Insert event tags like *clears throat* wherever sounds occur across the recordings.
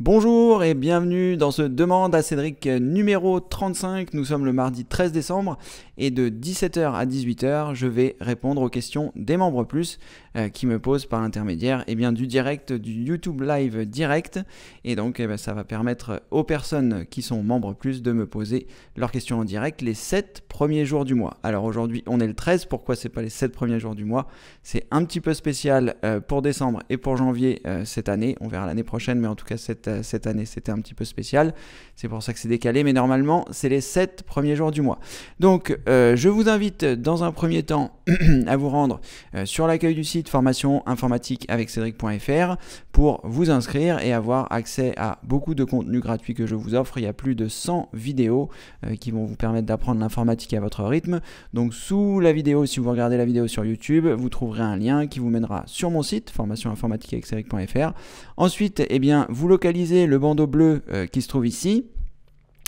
Bonjour et bienvenue dans ce Demande à Cédric numéro 35. Nous sommes le mardi 13 décembre et de 17h à 18h, je vais répondre aux questions des membres plus. Euh, qui me pose par intermédiaire eh bien, du direct, du YouTube Live direct. Et donc, eh ben, ça va permettre aux personnes qui sont membres plus de me poser leurs questions en direct les 7 premiers jours du mois. Alors aujourd'hui, on est le 13. Pourquoi c'est pas les 7 premiers jours du mois C'est un petit peu spécial euh, pour décembre et pour janvier euh, cette année. On verra l'année prochaine, mais en tout cas, cette, cette année, c'était un petit peu spécial. C'est pour ça que c'est décalé, mais normalement, c'est les 7 premiers jours du mois. Donc, je vous invite dans un premier temps *clears throat* à vous rendre sur l'accueil du site formation informatique avec Cédric.fr pour vous inscrire et avoir accès à beaucoup de contenu gratuit que je vous offre. Il y a plus de 100 vidéos euh, qui vont vous permettre d'apprendre l'informatique à votre rythme. Donc sous la vidéo, si vous regardez la vidéo sur YouTube, vous trouverez un lien qui vous mènera sur mon site formation informatique avec Ensuite, et eh bien, vous localisez le bandeau bleu euh, qui se trouve ici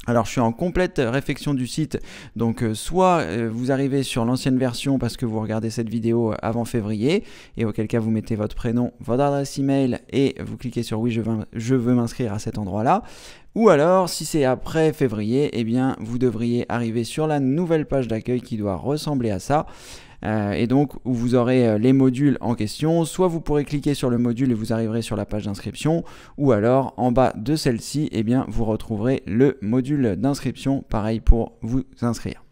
alors je suis en complète réflexion du site, donc euh, soit euh, vous arrivez sur l'ancienne version parce que vous regardez cette vidéo euh, avant février, et auquel cas vous mettez votre prénom, votre adresse email, et vous cliquez sur oui je veux, je veux m'inscrire à cet endroit-là. Ou alors, si c'est après février, et eh bien vous devriez arriver sur la nouvelle page d'accueil qui doit ressembler à ça. Euh, et donc où vous aurez euh, les modules en question. Soit vous pourrez cliquer sur le module et vous arriverez sur la page d'inscription, ou alors en bas de celle-ci, eh bien vous retrouverez le module d'inscription, pareil pour vous inscrire.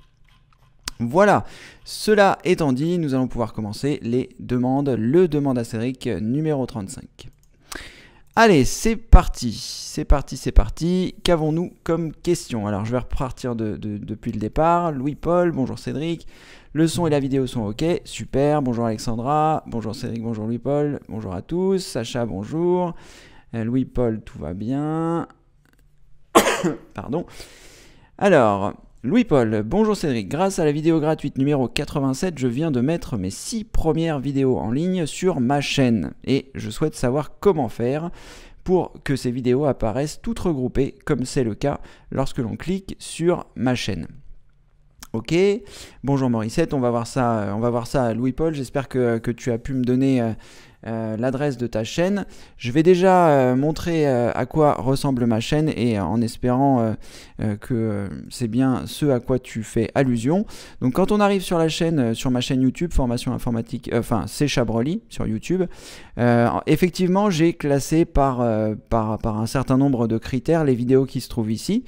Voilà, cela étant dit, nous allons pouvoir commencer les demandes, le demande Cédric numéro 35. Allez, c'est parti, c'est parti, c'est parti. Qu'avons-nous comme question Alors, je vais repartir depuis le départ. Louis-Paul, bonjour Cédric. Le son et la vidéo sont OK. Super. Bonjour Alexandra. Bonjour Cédric. Bonjour Louis-Paul. Bonjour à tous. Sacha, bonjour. Euh, Louis-Paul, tout va bien. *coughs* Pardon. Alors, Louis-Paul, bonjour Cédric. Grâce à la vidéo gratuite numéro 87, je viens de mettre mes 6 premières vidéos en ligne sur ma chaîne et je souhaite savoir comment faire pour que ces vidéos apparaissent toutes regroupées comme c'est le cas lorsque l'on clique sur ma chaîne. Ok, bonjour Morissette, on va voir ça, euh, on va voir ça à Louis-Paul, j'espère que, tu as pu me donner euh, euh, l'adresse de ta chaîne. Je vais déjà montrer à quoi ressemble ma chaîne et en espérant que c'est bien ce à quoi tu fais allusion. Donc quand on arrive sur la chaîne, sur ma chaîne YouTube, formation informatique, enfin c'est Chabroli sur YouTube, effectivement j'ai classé par, par, par, un certain nombre de critères les vidéos qui se trouvent ici.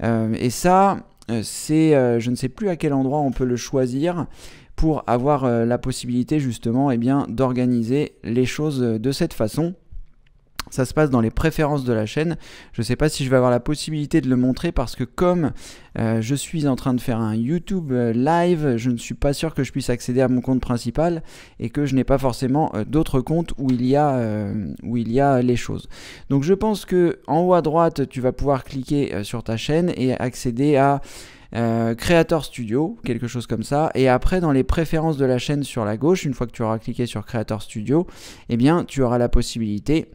et ça... Euh, c'est, euh, je ne sais plus à quel endroit on peut le choisir pour avoir euh, la possibilité justement et eh bien d'organiser les choses de cette façon. Ça se passe dans les préférences de la chaîne. Je ne sais pas si je vais avoir la possibilité de le montrer parce que comme euh, je suis en train de faire un YouTube euh, live, je ne suis pas sûr que je puisse accéder à mon compte principal et que je n'ai pas forcément euh, d'autres comptes où il, y a, où il y a les choses. Donc je pense que en haut à droite, tu vas pouvoir cliquer sur ta chaîne et accéder à Creator Studio, quelque chose comme ça. Et après, dans les préférences de la chaîne sur la gauche, une fois que tu auras cliqué sur Creator Studio, eh bien, tu auras la possibilité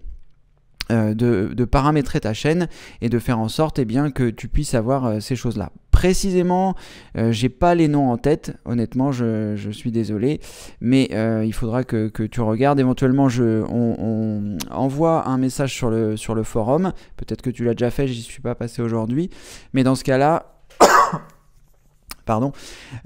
euh, de, paramétrer ta chaîne et de faire en sorte eh bien, que tu puisses avoir euh, ces choses-là. Précisément, je euh, j'ai pas les noms en tête, honnêtement, je, suis désolé, mais il faudra que, tu regardes. Éventuellement, je, on, envoie un message sur le, sur le forum. Peut-être que tu l'as déjà fait, j'y suis pas passé aujourd'hui, mais dans ce cas-là. Pardon.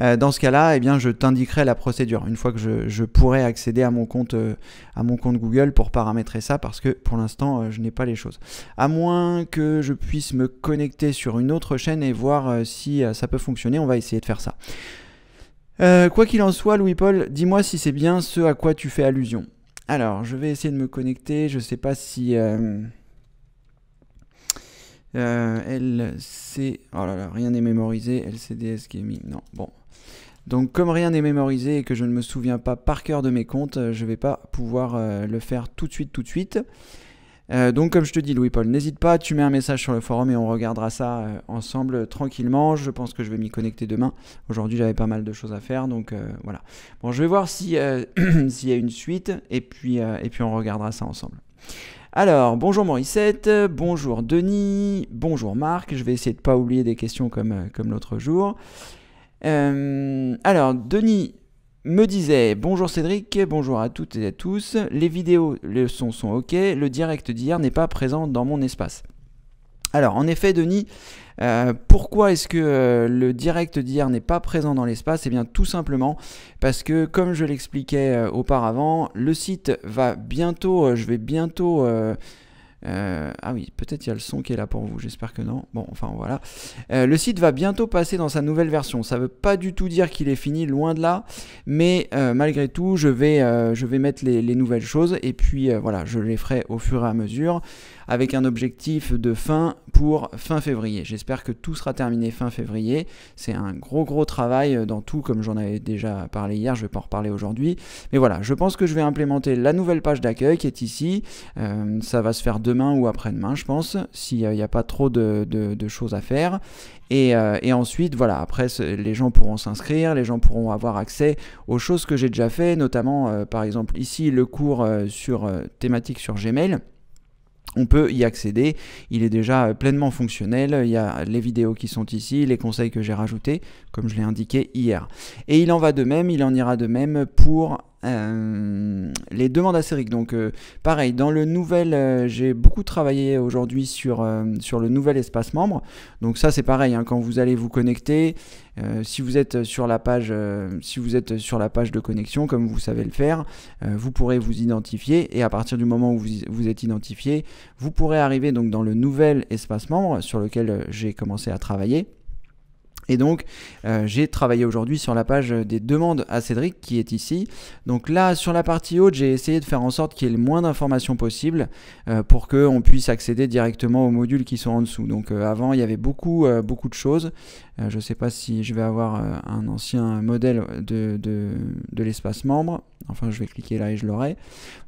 Euh, dans ce cas-là, eh bien, je t'indiquerai la procédure une fois que je, pourrai accéder à mon compte euh, à mon compte Google pour paramétrer ça parce que pour l'instant, euh, je n'ai pas les choses. À moins que je puisse me connecter sur une autre chaîne et voir si ça peut fonctionner, on va essayer de faire ça. quoi qu'il en soit, Louis-Paul, dis-moi si c'est bien ce à quoi tu fais allusion. Alors, je vais essayer de me connecter. Je ne sais pas si euh, LC... Oh là rien n'est mémorisé. LCDS Gaming. Non, bon. Donc comme rien n'est mémorisé et que je ne me souviens pas par cœur de mes comptes, euh, je ne vais pas pouvoir euh, le faire tout de suite, tout de suite. donc comme je te dis Louis-Paul, n'hésite pas, tu mets un message sur le forum et on regardera ça ensemble tranquillement. Je pense que je vais m'y connecter demain. Aujourd'hui j'avais pas mal de choses à faire, donc voilà. Bon, je vais voir *clears throat* s'il y a une suite et puis, et puis on regardera ça ensemble. Alors, bonjour Morissette, bonjour Denis, bonjour Marc. Je vais essayer de ne pas oublier des questions comme, euh, comme l'autre jour. Euh, alors, Denis me disait Bonjour Cédric, bonjour à toutes et à tous. Les vidéos, les sons sont ok. Le direct d'hier n'est pas présent dans mon espace. Alors, en effet, Denis, euh, pourquoi est-ce que euh, le direct d'hier n'est pas présent dans l'espace Eh bien tout simplement parce que comme je l'expliquais euh, auparavant, le site va bientôt, je vais bientôt... ah oui, peut-être il y a le son qui est là pour vous, j'espère que non. Bon, enfin voilà. le site va bientôt passer dans sa nouvelle version. Ça ne veut pas du tout dire qu'il est fini, loin de là. Mais malgré tout, je vais, je vais mettre les, les, nouvelles choses et puis voilà, je les ferai au fur et à mesure avec un objectif de fin pour fin février. J'espère que tout sera terminé fin février. C'est un gros gros travail euh, dans tout, comme j'en avais déjà parlé hier, je ne vais pas en reparler aujourd'hui. Mais voilà, je pense que je vais implémenter la nouvelle page d'accueil qui est ici. Euh, ça va se faire demain ou après-demain, je pense, s'il n'y a pas trop de, choses à faire. Et, euh, ensuite, voilà, après, les gens pourront s'inscrire, les gens pourront avoir accès aux choses que j'ai déjà fait, notamment, par exemple, ici, le cours sur thématique sur Gmail on peut y accéder. Il est déjà euh, pleinement fonctionnel. Il y a les vidéos qui sont ici, les conseils que j'ai rajoutés, comme je l'ai indiqué hier. Et il en va de même, il en ira de même pour euh, les demandes acériques. Donc, euh, pareil, dans le nouvel, euh, j'ai beaucoup travaillé aujourd'hui sur, sur le nouvel espace membre. Donc, ça, c'est pareil, hein, quand vous allez vous connecter, si, vous êtes sur la page, si vous êtes sur la page de connexion, comme vous savez le faire, vous pourrez vous identifier et à partir du moment où vous, vous, êtes identifié, vous pourrez arriver donc dans le nouvel espace membre sur lequel j'ai commencé à travailler. Et donc, euh, j'ai travaillé aujourd'hui sur la page des demandes à Cédric qui est ici. Donc là, sur la partie haute, j'ai essayé de faire en sorte qu'il y ait le moins d'informations possible euh, pour qu'on puisse accéder directement aux modules qui sont en dessous. Donc euh, avant, il y avait beaucoup, beaucoup de choses. Euh, je ne sais pas si je vais avoir euh, un ancien modèle de, de, de l'espace membre. Enfin, je vais cliquer là et je l'aurai.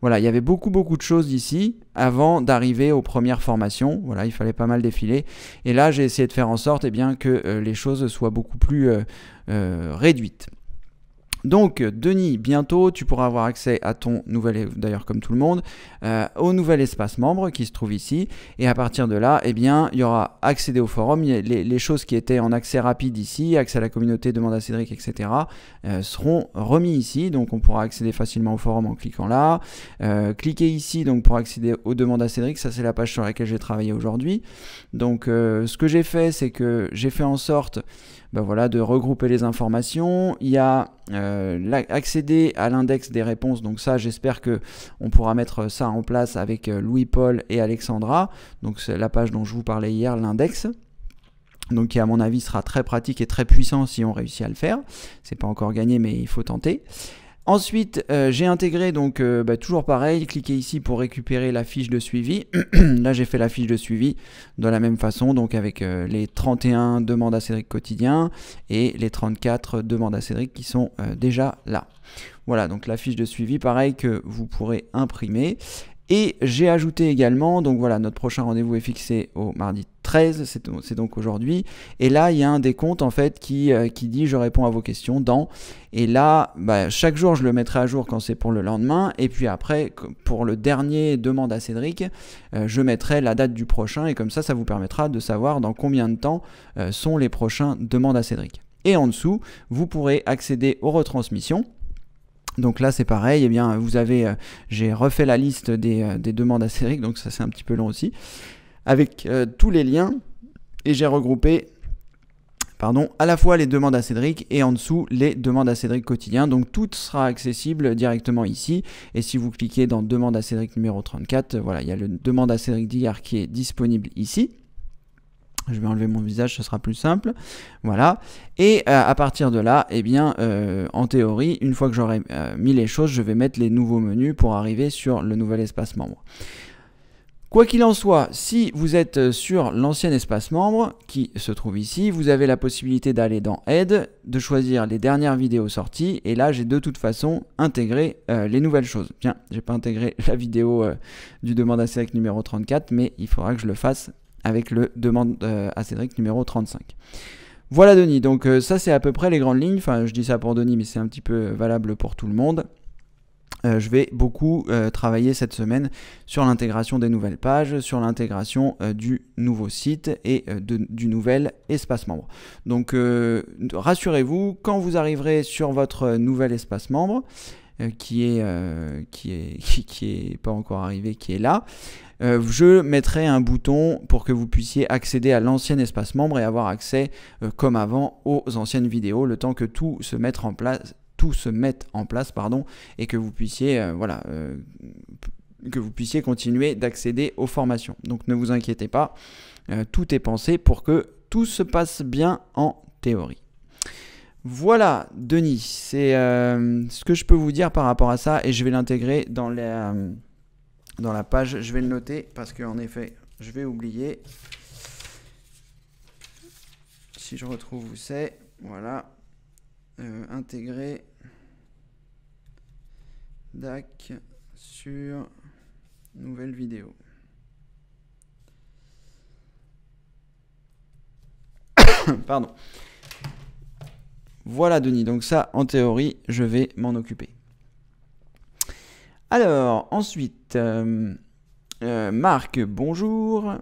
Voilà, il y avait beaucoup, beaucoup de choses ici avant d'arriver aux premières formations. Voilà, il fallait pas mal défiler. Et là, j'ai essayé de faire en sorte eh bien, que euh, les choses soient beaucoup plus réduites. Donc, Denis, bientôt, tu pourras avoir accès à ton nouvel, e, d'ailleurs comme tout le monde, euh, au nouvel espace membre qui se trouve ici. Et à partir de là, eh bien, il y aura accès au forum. Les, choses qui étaient en accès rapide ici, accès à la communauté, demande à Cédric, etc., euh, seront remis ici. Donc, on pourra accéder facilement au forum en cliquant là. Euh, cliquez ici donc pour accéder aux demandes à Cédric. Ça, c'est la page sur laquelle j'ai travaillé aujourd'hui. Donc, ce que j'ai fait, c'est que j'ai fait en sorte ben voilà, de regrouper les informations. Il y a euh, accéder à l'index des réponses. Donc ça, j'espère que on pourra mettre ça en place avec euh, Louis-Paul et Alexandra. Donc c'est la page dont je vous parlais hier, l'index donc qui à mon avis sera très pratique et très puissant si on réussit à le faire. C'est pas encore gagné mais il faut tenter. Ensuite, euh, j'ai intégré, donc euh, bah, toujours pareil, cliquez ici pour récupérer la fiche de suivi. *clears throat* Là, j'ai fait la fiche de suivi de la même façon, donc avec euh, les 31 demandes à Cédric quotidien et les 34 demandes à Cédric qui sont déjà là. Voilà, donc la fiche de suivi, pareil, que vous pourrez imprimer. Et j'ai ajouté également, donc voilà, notre prochain rendez-vous est fixé au mardi 13, c'est donc aujourd'hui. Et là, il y a un comptes en fait qui, euh, qui dit je réponds à vos questions dans. Et là, bah, chaque jour, je le mettrai à jour quand c'est pour le lendemain. Et puis après, pour le dernier demande à Cédric, euh, je mettrai la date du prochain. Et comme ça, ça vous permettra de savoir dans combien de temps euh, sont les prochains demandes à Cédric. Et en dessous, vous pourrez accéder aux retransmissions. Donc là, c'est pareil. et eh bien, vous avez, j'ai refait la liste des, des demandes à Cédric, donc ça c'est un petit peu long aussi avec euh, tous les liens et j'ai regroupé pardon, à la fois les demandes à Cédric et en dessous les demandes à Cédric quotidien. Donc tout sera accessible directement ici. Et si vous cliquez dans demande à Cédric numéro 34, euh, voilà, il y a le demande à Cédric d'hier qui est disponible ici. Je vais enlever mon visage, ce sera plus simple. Voilà. Et euh, à partir de là, eh bien, en théorie, une fois que j'aurai mis les choses, je vais mettre les nouveaux menus pour arriver sur le nouvel espace membre. Quoi qu'il en soit, si vous êtes euh, sur l'ancien espace membre qui se trouve ici, vous avez la possibilité d'aller dans Aide, de choisir les dernières vidéos sorties et là j'ai de toute façon intégré euh, les nouvelles choses. Bien, j'ai pas intégré *laughs* la vidéo euh, du demande à Cédric numéro 34 mais il faudra que je le fasse avec le demande à Cédric numéro 35. Voilà Denis, donc ça c'est à peu près les grandes lignes, enfin je dis ça pour Denis mais c'est un petit peu valable pour tout le monde. Euh, je vais beaucoup euh, travailler cette semaine sur l'intégration des nouvelles pages, sur l'intégration euh, du nouveau site et du nouvel espace membre. Donc rassurez-vous, quand vous arriverez sur votre nouvel espace membre, qui est, qui est, *laughs* qui, est pas encore arrivé, qui est là, je mettrai un bouton pour que vous puissiez accéder à l'ancien espace membre et avoir accès comme avant aux anciennes vidéos, le temps que tout se mette en place tout se mette en place, pardon, et que vous puissiez, euh, voilà, euh, que vous puissiez continuer d'accéder aux formations. Donc ne vous inquiétez pas, euh, tout est pensé pour que tout se passe bien en théorie. Voilà, Denis, c'est ce que je peux vous dire par rapport à ça, et je vais l'intégrer dans, la, dans la page, je vais le noter, parce qu'en effet, je vais oublier. Si je retrouve où c'est, voilà. Euh, intégrer DAC sur nouvelle vidéo. *coughs* Pardon. Voilà Denis, donc ça en théorie je vais m'en occuper. Alors ensuite, euh, euh, Marc, bonjour.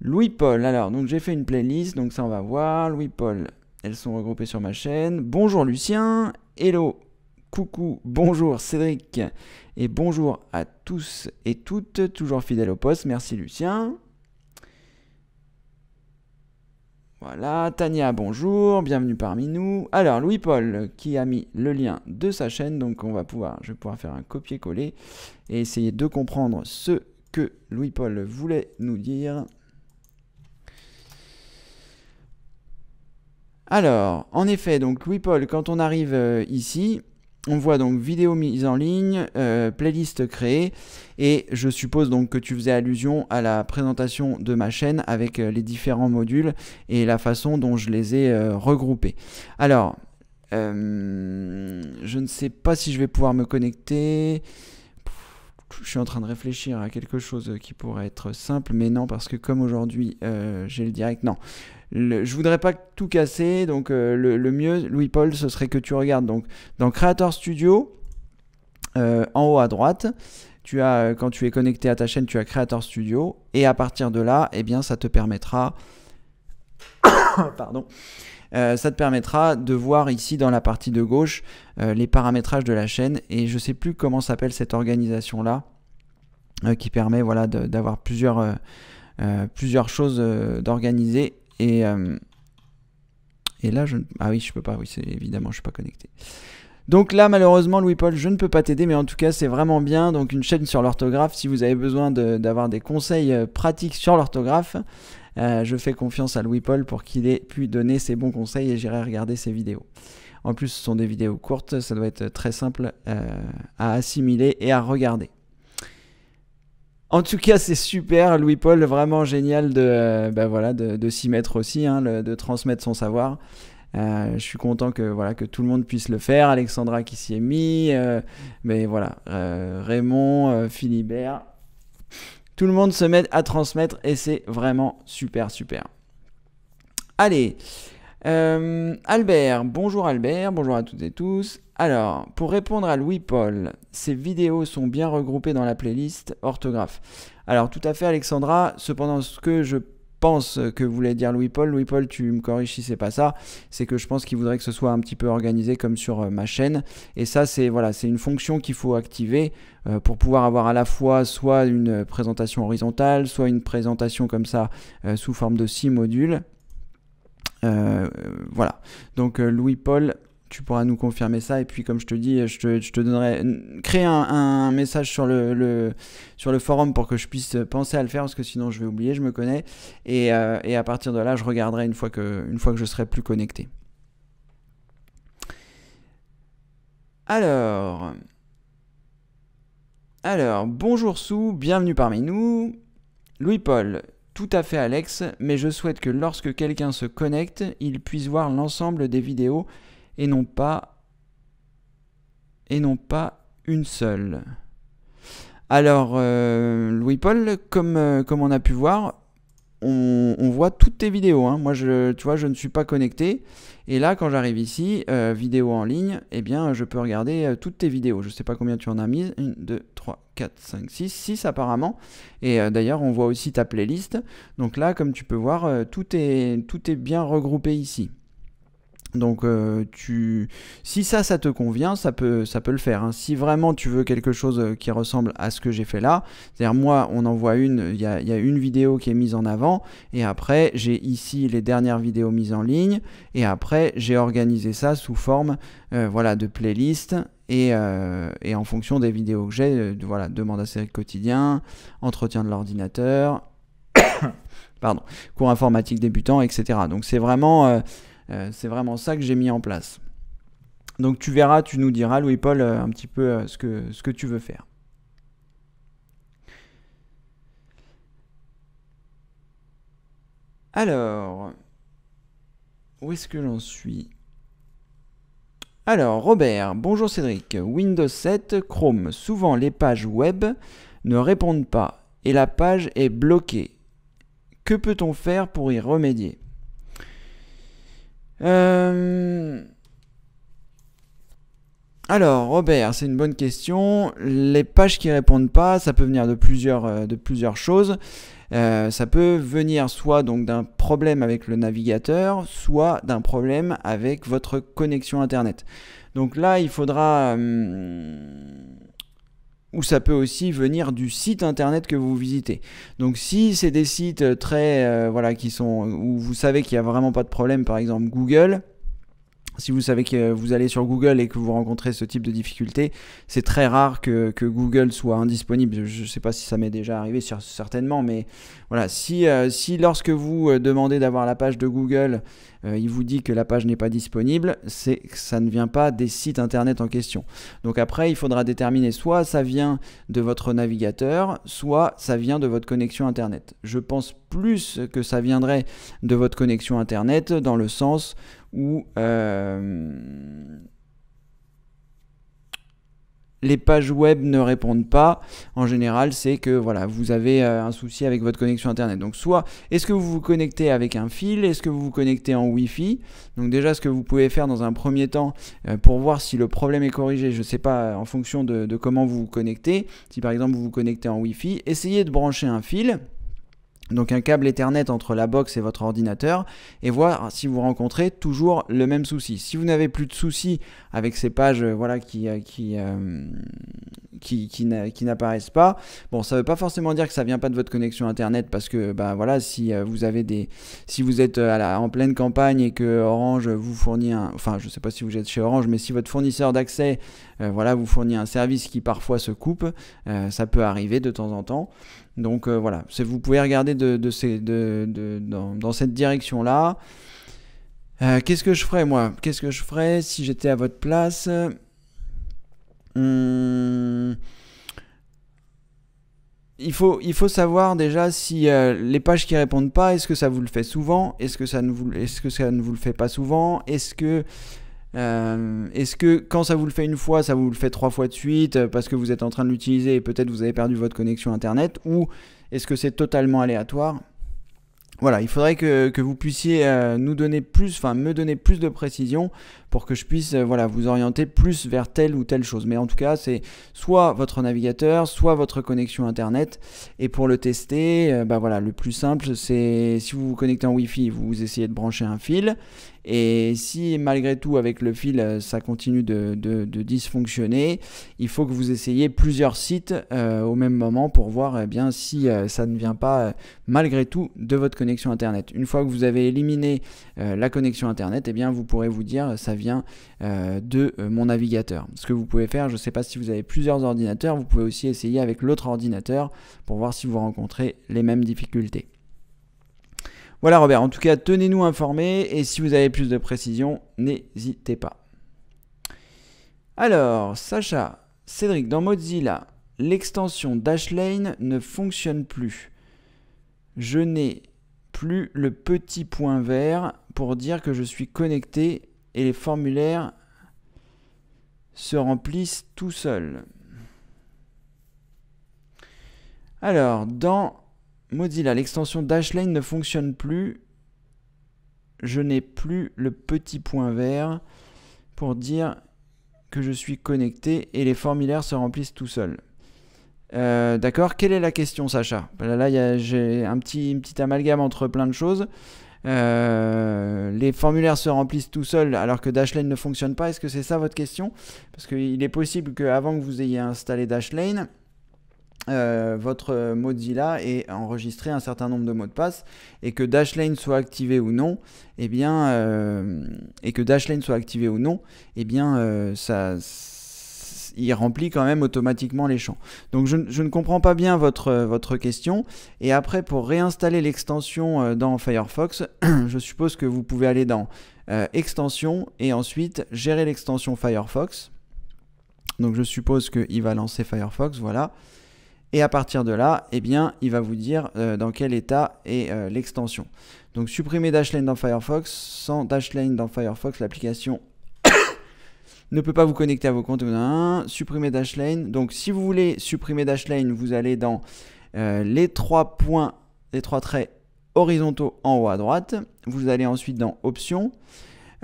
Louis-Paul, alors donc j'ai fait une playlist, donc ça on va voir. Louis-Paul, elles sont regroupées sur ma chaîne. Bonjour Lucien, hello, coucou, bonjour Cédric et bonjour à tous et toutes, toujours fidèles au poste. Merci Lucien. Voilà, Tania, bonjour, bienvenue parmi nous. Alors, Louis-Paul qui a mis le lien de sa chaîne, donc on va pouvoir, je vais pouvoir faire un copier-coller et essayer de comprendre ce que Louis-Paul voulait nous dire. Alors, en effet, donc Louis-Paul, quand on arrive euh, ici, on voit donc vidéo mise en ligne, euh, playlist créée, et je suppose donc que tu faisais allusion à la présentation de ma chaîne avec euh, les différents modules et la façon dont je les ai regroupés. Alors, je ne sais pas si je vais pouvoir me connecter. Je suis en train de réfléchir à quelque chose qui pourrait être simple, mais non, parce que comme aujourd'hui j'ai le direct, non. Je je voudrais pas tout casser, donc euh, le, mieux, Louis-Paul, ce serait que tu regardes donc dans Creator Studio, euh, en haut à droite, tu as, euh, quand tu es connecté à ta chaîne, tu as Creator Studio, et à partir de là, eh bien, ça te permettra, *coughs* pardon, ça te permettra de voir ici dans la partie de gauche les paramétrages de la chaîne, et je sais plus comment s'appelle cette organisation là, qui permet voilà d'avoir plusieurs plusieurs choses d'organiser et, euh, et là, je... Ah oui, je peux pas, oui, c'est évidemment, je ne suis pas connecté. Donc là, malheureusement, Louis-Paul, je ne peux pas t'aider, mais en tout cas, c'est vraiment bien. Donc une chaîne sur l'orthographe, si vous avez besoin d'avoir des conseils euh, pratiques sur l'orthographe, euh, je fais confiance à Louis-Paul pour qu'il ait pu donner ses bons conseils et j'irai regarder ses vidéos. En plus, ce sont des vidéos courtes, ça doit être très simple à assimiler et à regarder. En tout cas, c'est super, Louis-Paul, vraiment génial de, euh, bah voilà, de, s'y mettre aussi, hein, de transmettre son savoir. Euh, je suis content que voilà que tout le monde puisse le faire. Alexandra qui s'y est mis, euh, mais voilà Raymond, Philibert, tout le monde se met à transmettre et c'est vraiment super super. Allez, euh, Albert, bonjour Albert, bonjour à toutes et tous. Alors, pour répondre à Louis-Paul, ces vidéos sont bien regroupées dans la playlist orthographe. Alors, tout à fait Alexandra, cependant ce que je pense que voulait dire Louis-Paul, Louis-Paul, tu me corriges si c'est pas ça, c'est que je pense qu'il voudrait que ce soit un petit peu organisé comme sur euh, ma chaîne. Et ça, c'est voilà, c'est une fonction qu'il faut activer euh, pour pouvoir avoir à la fois soit une présentation horizontale, soit une présentation comme ça sous forme de six modules, euh, voilà. Donc euh, Louis-Paul, tu pourras nous confirmer ça. Et puis, comme je te dis, je te, donnerai. Crée un, message sur le, forum pour que je puisse penser à le faire, parce que sinon je vais oublier, je me connais. Euh, et, à partir de là, je regarderai une fois que, une fois que je serai plus connecté. Alors. Alors, bonjour Sou, bienvenue parmi nous. Louis-Paul, tout à fait Alex, mais je souhaite que lorsque quelqu'un se connecte, il puisse voir l'ensemble des vidéos et non pas et non pas une seule. Alors euh, Louis-Paul, comme, euh, comme on a pu voir, on, voit toutes tes vidéos. Hein. Moi, je, tu vois, je ne suis pas connecté. Et là, quand j'arrive ici, euh, vidéo en ligne, eh bien, je peux regarder euh, toutes tes vidéos. Je ne sais pas combien tu en as mises. 1, 2, 3, 4, 5, 6, 6 apparemment. Et euh, d'ailleurs, on voit aussi ta playlist. Donc là, comme tu peux voir, euh, tout est bien regroupé ici. Donc euh, tu, si ça, ça te convient, ça peut, ça peut le faire. Hein. Si vraiment tu veux quelque chose euh, qui ressemble à ce que j'ai fait là, c'est-à-dire moi, on en voit une, il y a, une vidéo qui est mise en avant, et après j'ai ici les dernières vidéos mises en ligne, et après j'ai organisé ça sous forme, euh, voilà, de playlist. Et, en fonction des vidéos que j'ai, voilà, demande à série quotidien, entretien de l'ordinateur, *coughs* pardon, cours informatique débutant, etc. Donc c'est vraiment euh, c'est vraiment ça que j'ai mis en place. Donc tu verras, tu nous diras, Louis-Paul, euh, un petit peu euh, ce, que, ce que tu veux faire. Alors, où est-ce que j'en suis Alors, Robert, bonjour Cédric. Windows 7, Chrome, souvent les pages web ne répondent pas et la page est bloquée. Que peut-on faire pour y remédier euh, alors, Robert, c'est une bonne question. Les pages qui répondent pas, ça peut venir de plusieurs, euh, de plusieurs choses. Euh, ça peut venir soit donc d'un problème avec le navigateur, soit d'un problème avec votre connexion Internet. Donc là, il faudra... Hum, ou ça peut aussi venir du site internet que vous visitez. Donc si c'est des sites très euh, voilà qui sont où vous savez qu'il n'y a vraiment pas de problème, par exemple Google, si vous savez que vous allez sur Google et que vous rencontrez ce type de difficulté, c'est très rare que, Google soit indisponible. Je ne sais pas si ça m'est déjà arrivé, certainement, mais voilà. Si, euh, lorsque vous euh, demandez d'avoir la page de Google, euh, il vous dit que la page n'est pas disponible, c'est ça ne vient pas des sites internet en question. Donc après, il faudra déterminer soit ça vient de votre navigateur, soit ça vient de votre connexion internet. Je pense plus que ça viendrait de votre connexion internet dans le sens où euh, les pages web ne répondent pas, en général, c'est que voilà, vous avez euh, un souci avec votre connexion Internet. Donc soit, est-ce que vous vous connectez avec un fil Est-ce que vous vous connectez en wifi Donc déjà, ce que vous pouvez faire dans un premier temps euh, pour voir si le problème est corrigé, je ne sais pas, en fonction de, de, comment vous vous connectez, si par exemple vous vous connectez en wifi essayez de brancher un fil donc un câble Ethernet entre la box et votre ordinateur et voir si vous rencontrez toujours le même souci. Si vous n'avez plus de soucis avec ces pages euh, voilà, qui, euh, qui, euh, qui, n'apparaissent pas, bon ça ne veut pas forcément dire que ça ne vient pas de votre connexion Internet parce que bah, voilà, si vous avez des. si vous êtes en pleine campagne et que Orange vous fournit un. Enfin je ne sais pas si vous êtes chez Orange, mais si votre fournisseur d'accès voilà, vous fournit un service qui parfois se coupe, ça peut arriver de temps en temps. Donc euh, voilà, vous pouvez regarder dans, cette direction-là. Euh, qu'est-ce que je ferais moi Qu'est-ce que je ferais si j'étais à votre place hmm. il, faut, savoir déjà si euh, les pages qui répondent pas, est-ce que ça vous le fait souvent est -ce que ça ne vous le fait pas souvent Est-ce que euh, est-ce que quand ça vous le fait une fois, ça vous le fait trois fois de suite euh, parce que vous êtes en train de l'utiliser et peut-être vous avez perdu votre connexion Internet ou est-ce que c'est totalement aléatoire voilà, il faudrait que, vous puissiez euh, nous donner plus, enfin me donner plus de précision pour que je puisse voilà, vous orienter plus vers telle ou telle chose. Mais en tout cas, c'est soit votre navigateur, soit votre connexion internet. Et pour le tester, bah voilà, le plus simple, c'est si vous vous connectez en Wi-Fi, vous essayez de brancher un fil. Et si malgré tout avec le fil euh, ça continue de, dysfonctionner, il faut que vous essayiez plusieurs sites euh, au même moment pour voir eh bien, si euh, ça ne vient pas malgré tout de votre connexion Internet. Une fois que vous avez éliminé la connexion Internet, eh bien, vous pourrez vous dire ça vient de mon navigateur. Ce que vous pouvez faire, je ne sais pas si vous avez plusieurs ordinateurs, vous pouvez aussi essayer avec l'autre ordinateur pour voir si vous rencontrez les mêmes difficultés. Voilà Robert, en tout cas, tenez-nous informés et si vous avez plus de précisions, n'hésitez pas. Alors, Sacha, Cédric, dans Mozilla, l'extension Dashlane ne fonctionne plus. Je n'ai plus le petit point vert pour dire que je suis connecté et les formulaires se remplissent tout seuls. Alors, dans Mozilla, l'extension Dashlane ne fonctionne plus. Je n'ai plus le petit point vert pour dire que je suis connecté et les formulaires se remplissent tout seuls. Euh, d'accord, quelle est la question, Sacha bah Là, j'ai un petit, amalgame entre plein de choses. Euh, les formulaires se remplissent tout seuls alors que Dashlane ne fonctionne pas. Est-ce que c'est ça votre question Parce qu'il est possible qu'avant que vous ayez installé Dashlane, euh, votre Mozilla et enregistrer un certain nombre de mots de passe et que Dashlane soit activé ou non, et eh bien euh, et que Dashlane soit activé ou non, et eh bien euh, ça il remplit quand même automatiquement les champs. Donc je, ne comprends pas bien votre, votre question. Et après, pour réinstaller l'extension dans Firefox, *clears throat* je suppose que vous pouvez aller dans Extension et ensuite gérer l'extension Firefox. Donc je suppose qu'il va lancer Firefox, voilà. Et à partir de là, eh bien, il va vous dire euh, dans quel état est euh, l'extension. Donc supprimer Dashlane dans Firefox. Sans Dashlane dans Firefox, l'application *coughs* ne peut pas vous connecter à vos comptes. Supprimer Dashlane. Donc si vous voulez supprimer Dashlane, vous allez dans euh, les trois points, les trois traits horizontaux en haut à droite. Vous allez ensuite dans Options.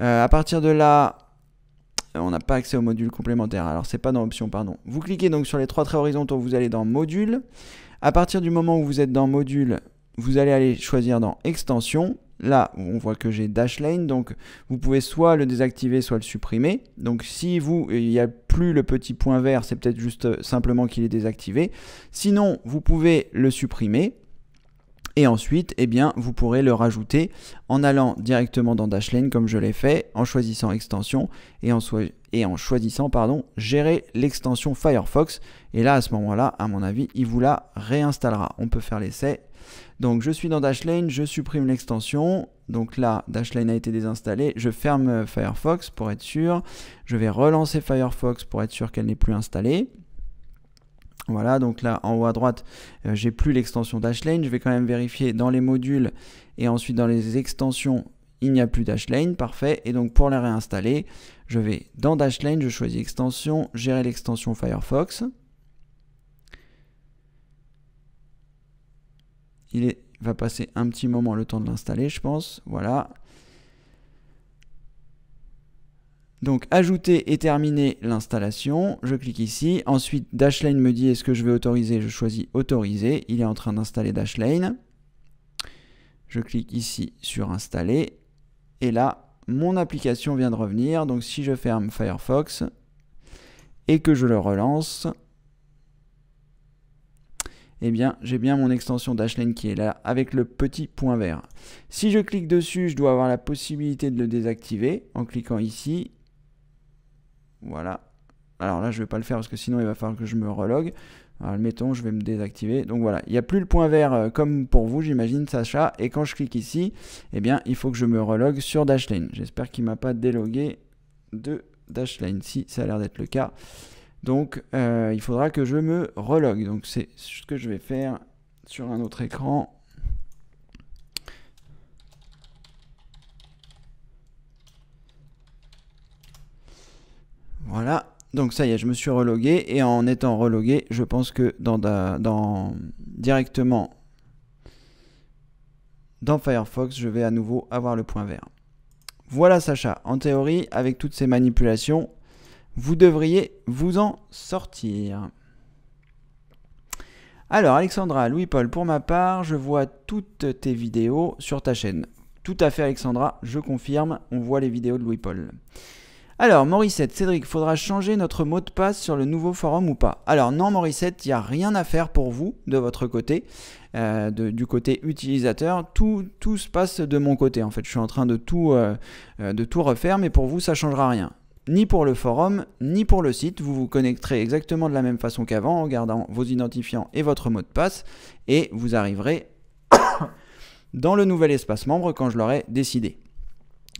à partir de là, euh, on n'a pas accès au module complémentaire, Alors c'est pas dans options, pardon. Vous cliquez donc sur les trois traits horizontaux, vous allez dans module. À partir du moment où vous êtes dans module, vous allez aller choisir dans extension. Là, on voit que j'ai Dashlane, donc vous pouvez soit le désactiver, soit le supprimer. Donc si vous, il n'y a plus le petit point vert, c'est peut-être juste simplement qu'il est désactivé. Sinon, vous pouvez le supprimer. Et ensuite, eh bien, vous pourrez le rajouter en allant directement dans Dashlane comme je l'ai fait, en choisissant extension et en, choisissant pardon, gérer l'extension Firefox. Et là, à ce moment-là, à mon avis, il vous la réinstallera. On peut faire l'essai. Donc je suis dans Dashlane, je supprime l'extension. Donc là, Dashlane a été désinstallée. Je ferme Firefox pour être sûr. Je vais relancer Firefox pour être sûr qu'elle n'est plus installée. Voilà, donc là en haut à droite, euh, j'ai plus l'extension dashlane. Je vais quand même vérifier dans les modules et ensuite dans les extensions, il n'y a plus dashlane. Parfait. Et donc pour la réinstaller, je vais dans dashlane, je choisis extension, gérer l'extension Firefox. Il va passer un petit moment le temps de l'installer, je pense. Voilà. Donc ajouter et terminer l'installation, je clique ici, ensuite Dashlane me dit est-ce que je vais autoriser, je choisis autoriser, il est en train d'installer Dashlane. Je clique ici sur installer et là mon application vient de revenir, donc si je ferme Firefox et que je le relance, eh bien j'ai bien mon extension Dashlane qui est là avec le petit point vert. Si je clique dessus, je dois avoir la possibilité de le désactiver en cliquant ici voilà. Alors là, je ne vais pas le faire parce que sinon, il va falloir que je me relogue. Alors, mettons je vais me désactiver. Donc voilà, il n'y a plus le point vert euh, comme pour vous, j'imagine, Sacha. Et quand je clique ici, eh bien, il faut que je me relogue sur Dashlane. J'espère qu'il ne m'a pas délogué de Dashlane, si ça a l'air d'être le cas. Donc, euh, il faudra que je me relogue. Donc, c'est ce que je vais faire sur un autre écran. Voilà. Donc ça y est, je me suis relogué. Et en étant relogué, je pense que dans, dans directement dans Firefox, je vais à nouveau avoir le point vert. Voilà Sacha, en théorie, avec toutes ces manipulations, vous devriez vous en sortir. Alors Alexandra, Louis-Paul, pour ma part, je vois toutes tes vidéos sur ta chaîne. Tout à fait Alexandra, je confirme, on voit les vidéos de Louis-Paul. Alors, Morissette, Cédric, faudra changer notre mot de passe sur le nouveau forum ou pas Alors non, Morissette, il n'y a rien à faire pour vous de votre côté, euh, du côté utilisateur. Tout, tout, se passe de mon côté, en fait. Je suis en train de tout, euh, euh, de tout refaire, mais pour vous, ça ne changera rien ni pour le forum, ni pour le site. Vous vous connecterez exactement de la même façon qu'avant en gardant vos identifiants et votre mot de passe et vous arriverez *coughs* dans le nouvel espace membre quand je l'aurai décidé.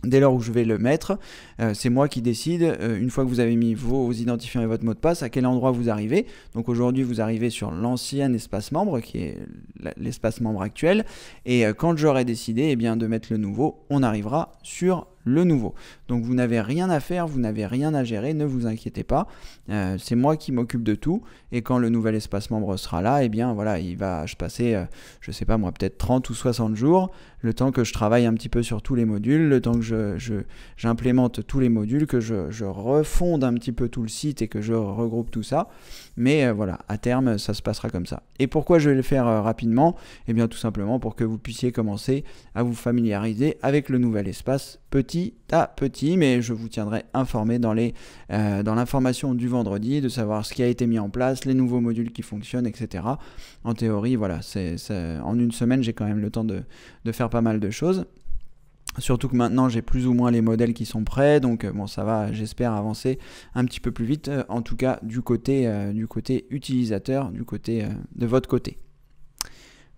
Dès lors où je vais le mettre, euh, c'est moi qui décide, euh, une fois que vous avez mis vos identifiants et votre mot de passe, à quel endroit vous arrivez. Donc aujourd'hui, vous arrivez sur l'ancien espace membre, qui est l'espace membre actuel. Et euh, quand j'aurai décidé eh bien, de mettre le nouveau, on arrivera sur le nouveau. Donc vous n'avez rien à faire, vous n'avez rien à gérer, ne vous inquiétez pas. Euh, c'est moi qui m'occupe de tout. Et quand le nouvel espace membre sera là, eh bien voilà, il va je passer, euh, je sais pas moi, peut-être 30 ou 60 jours, le temps que je travaille un petit peu sur tous les modules, le temps que je, j'implémente tous les modules, que je, refonde un petit peu tout le site et que je regroupe tout ça. Mais euh, voilà, à terme, ça se passera comme ça. Et pourquoi je vais le faire rapidement Eh bien tout simplement pour que vous puissiez commencer à vous familiariser avec le nouvel espace petit à petit, mais je vous tiendrai informé dans les euh, dans l'information du vendredi, de savoir ce qui a été mis en place, les nouveaux modules qui fonctionnent, etc. En théorie, voilà, c'est en une semaine, j'ai quand même le temps de, faire pas mal de choses. Surtout que maintenant j'ai plus ou moins les modèles qui sont prêts, donc euh, bon ça va, j'espère avancer un petit peu plus vite, euh, en tout cas du côté, du côté utilisateur, du côté de votre côté.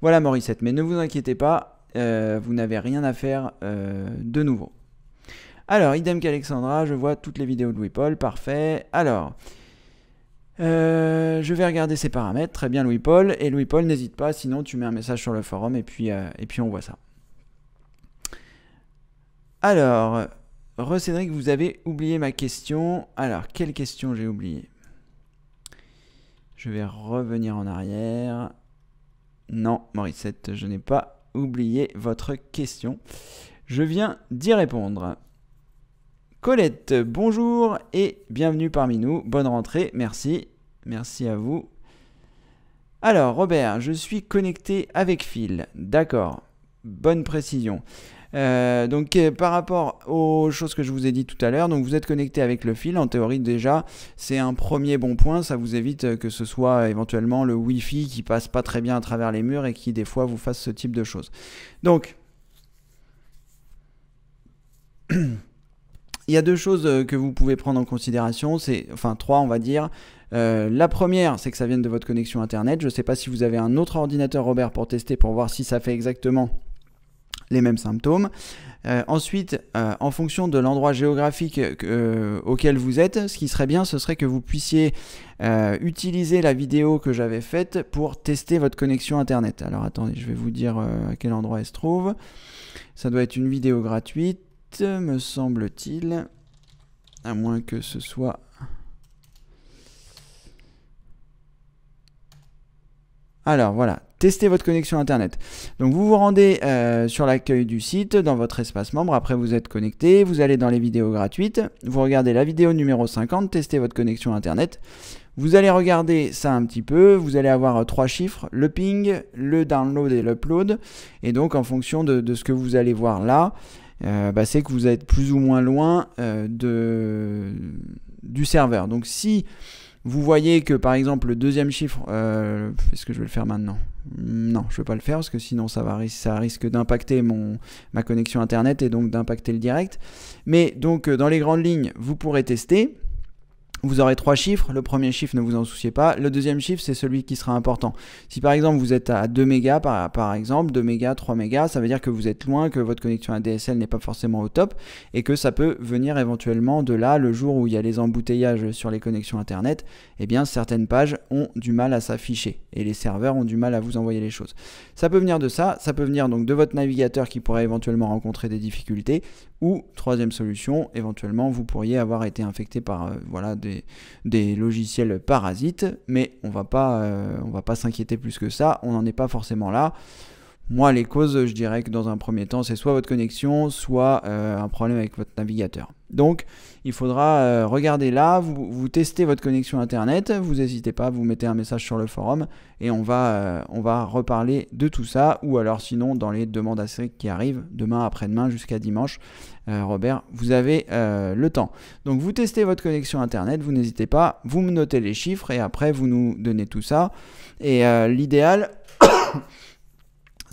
Voilà Morissette, mais ne vous inquiétez pas, vous n'avez rien à faire de nouveau. Alors, idem qu'Alexandra, je vois toutes les vidéos de Louis-Paul, parfait. Alors, euh, je vais regarder ses paramètres, très bien Louis-Paul. Et Louis-Paul, n'hésite pas, sinon tu mets un message sur le forum et puis, euh, et puis on voit ça. Alors, Recédric, vous avez oublié ma question. Alors, quelle question j'ai oublié? Je vais revenir en arrière. Non, Morissette, je n'ai pas oublié votre question. Je viens d'y répondre. Colette, bonjour et bienvenue parmi nous. Bonne rentrée, merci. Merci à vous. Alors, Robert, je suis connecté avec fil. D'accord. Bonne précision. Euh, donc euh, par rapport aux choses que je vous ai dit tout à l'heure, donc vous êtes connecté avec le fil, en théorie déjà c'est un premier bon point, ça vous évite euh, que ce soit éventuellement le Wi-Fi qui passe pas très bien à travers les murs et qui des fois vous fasse ce type de choses. Donc *clears throat* Il y a deux choses euh, que vous pouvez prendre en considération, c'est enfin trois on va dire. Euh, la première, c'est que ça vienne de votre connexion internet. Je ne sais pas si vous avez un autre ordinateur Robert pour tester pour voir si ça fait exactement les mêmes symptômes. Euh, ensuite, en fonction de l'endroit géographique auquel vous êtes, ce qui serait bien, ce serait que vous puissiez utiliser la vidéo que j'avais faite pour tester votre connexion Internet. Alors attendez, je vais vous dire à quel endroit elle se trouve. Ça doit être une vidéo gratuite me semble-t-il. À moins que ce soit... Alors voilà, testez votre connexion Internet. Donc vous vous rendez euh, sur l'accueil du site, dans votre espace membre, après vous êtes connecté, vous allez dans les vidéos gratuites, vous regardez la vidéo numéro 50, testez votre connexion Internet. Vous allez regarder ça un petit peu, vous allez avoir euh, trois chiffres, le ping, le download et l'upload. Et donc en fonction de, ce que vous allez voir là, euh, bah, c'est que vous êtes plus ou moins loin euh, de, du serveur. Donc si vous voyez que par exemple le deuxième chiffre, euh, est-ce que je vais le faire maintenant Non, je ne vais pas le faire parce que sinon ça, ça risque d'impacter ma connexion internet et donc d'impacter le direct. Mais donc dans les grandes lignes, vous pourrez tester. Vous aurez trois chiffres. Le premier chiffre, ne vous en souciez pas. Le deuxième chiffre, c'est celui qui sera important. Si par exemple vous êtes à 2 mégas, par, exemple, 2 mégas, 3 mégas, ça veut dire que vous êtes loin, que votre connexion à DSL n'est pas forcément au top et que ça peut venir éventuellement de là le jour où il y a les embouteillages sur les connexions Internet. Eh bien, certaines pages ont du mal à s'afficher et les serveurs ont du mal à vous envoyer les choses. Ça peut venir de ça, ça peut venir donc de votre navigateur qui pourrait éventuellement rencontrer des difficultés ou troisième solution, éventuellement vous pourriez avoir été infecté par euh, voilà des des, logiciels parasites, mais on va pas, euh, on va pas s'inquiéter plus que ça, on n'en est pas forcément là. Moi, les causes, je dirais que dans un premier temps, c'est soit votre connexion, soit euh, un problème avec votre navigateur. Donc, il faudra euh, regarder là, vous, testez votre connexion Internet, vous n'hésitez pas, vous mettez un message sur le forum et on va, euh, on va reparler de tout ça, ou alors sinon dans les demandes assez qui arrivent demain, après-demain, jusqu'à dimanche, Robert, vous avez le temps. Donc, vous testez votre connexion Internet, vous n'hésitez pas, vous me notez les chiffres et après, vous nous donnez tout ça. Et l'idéal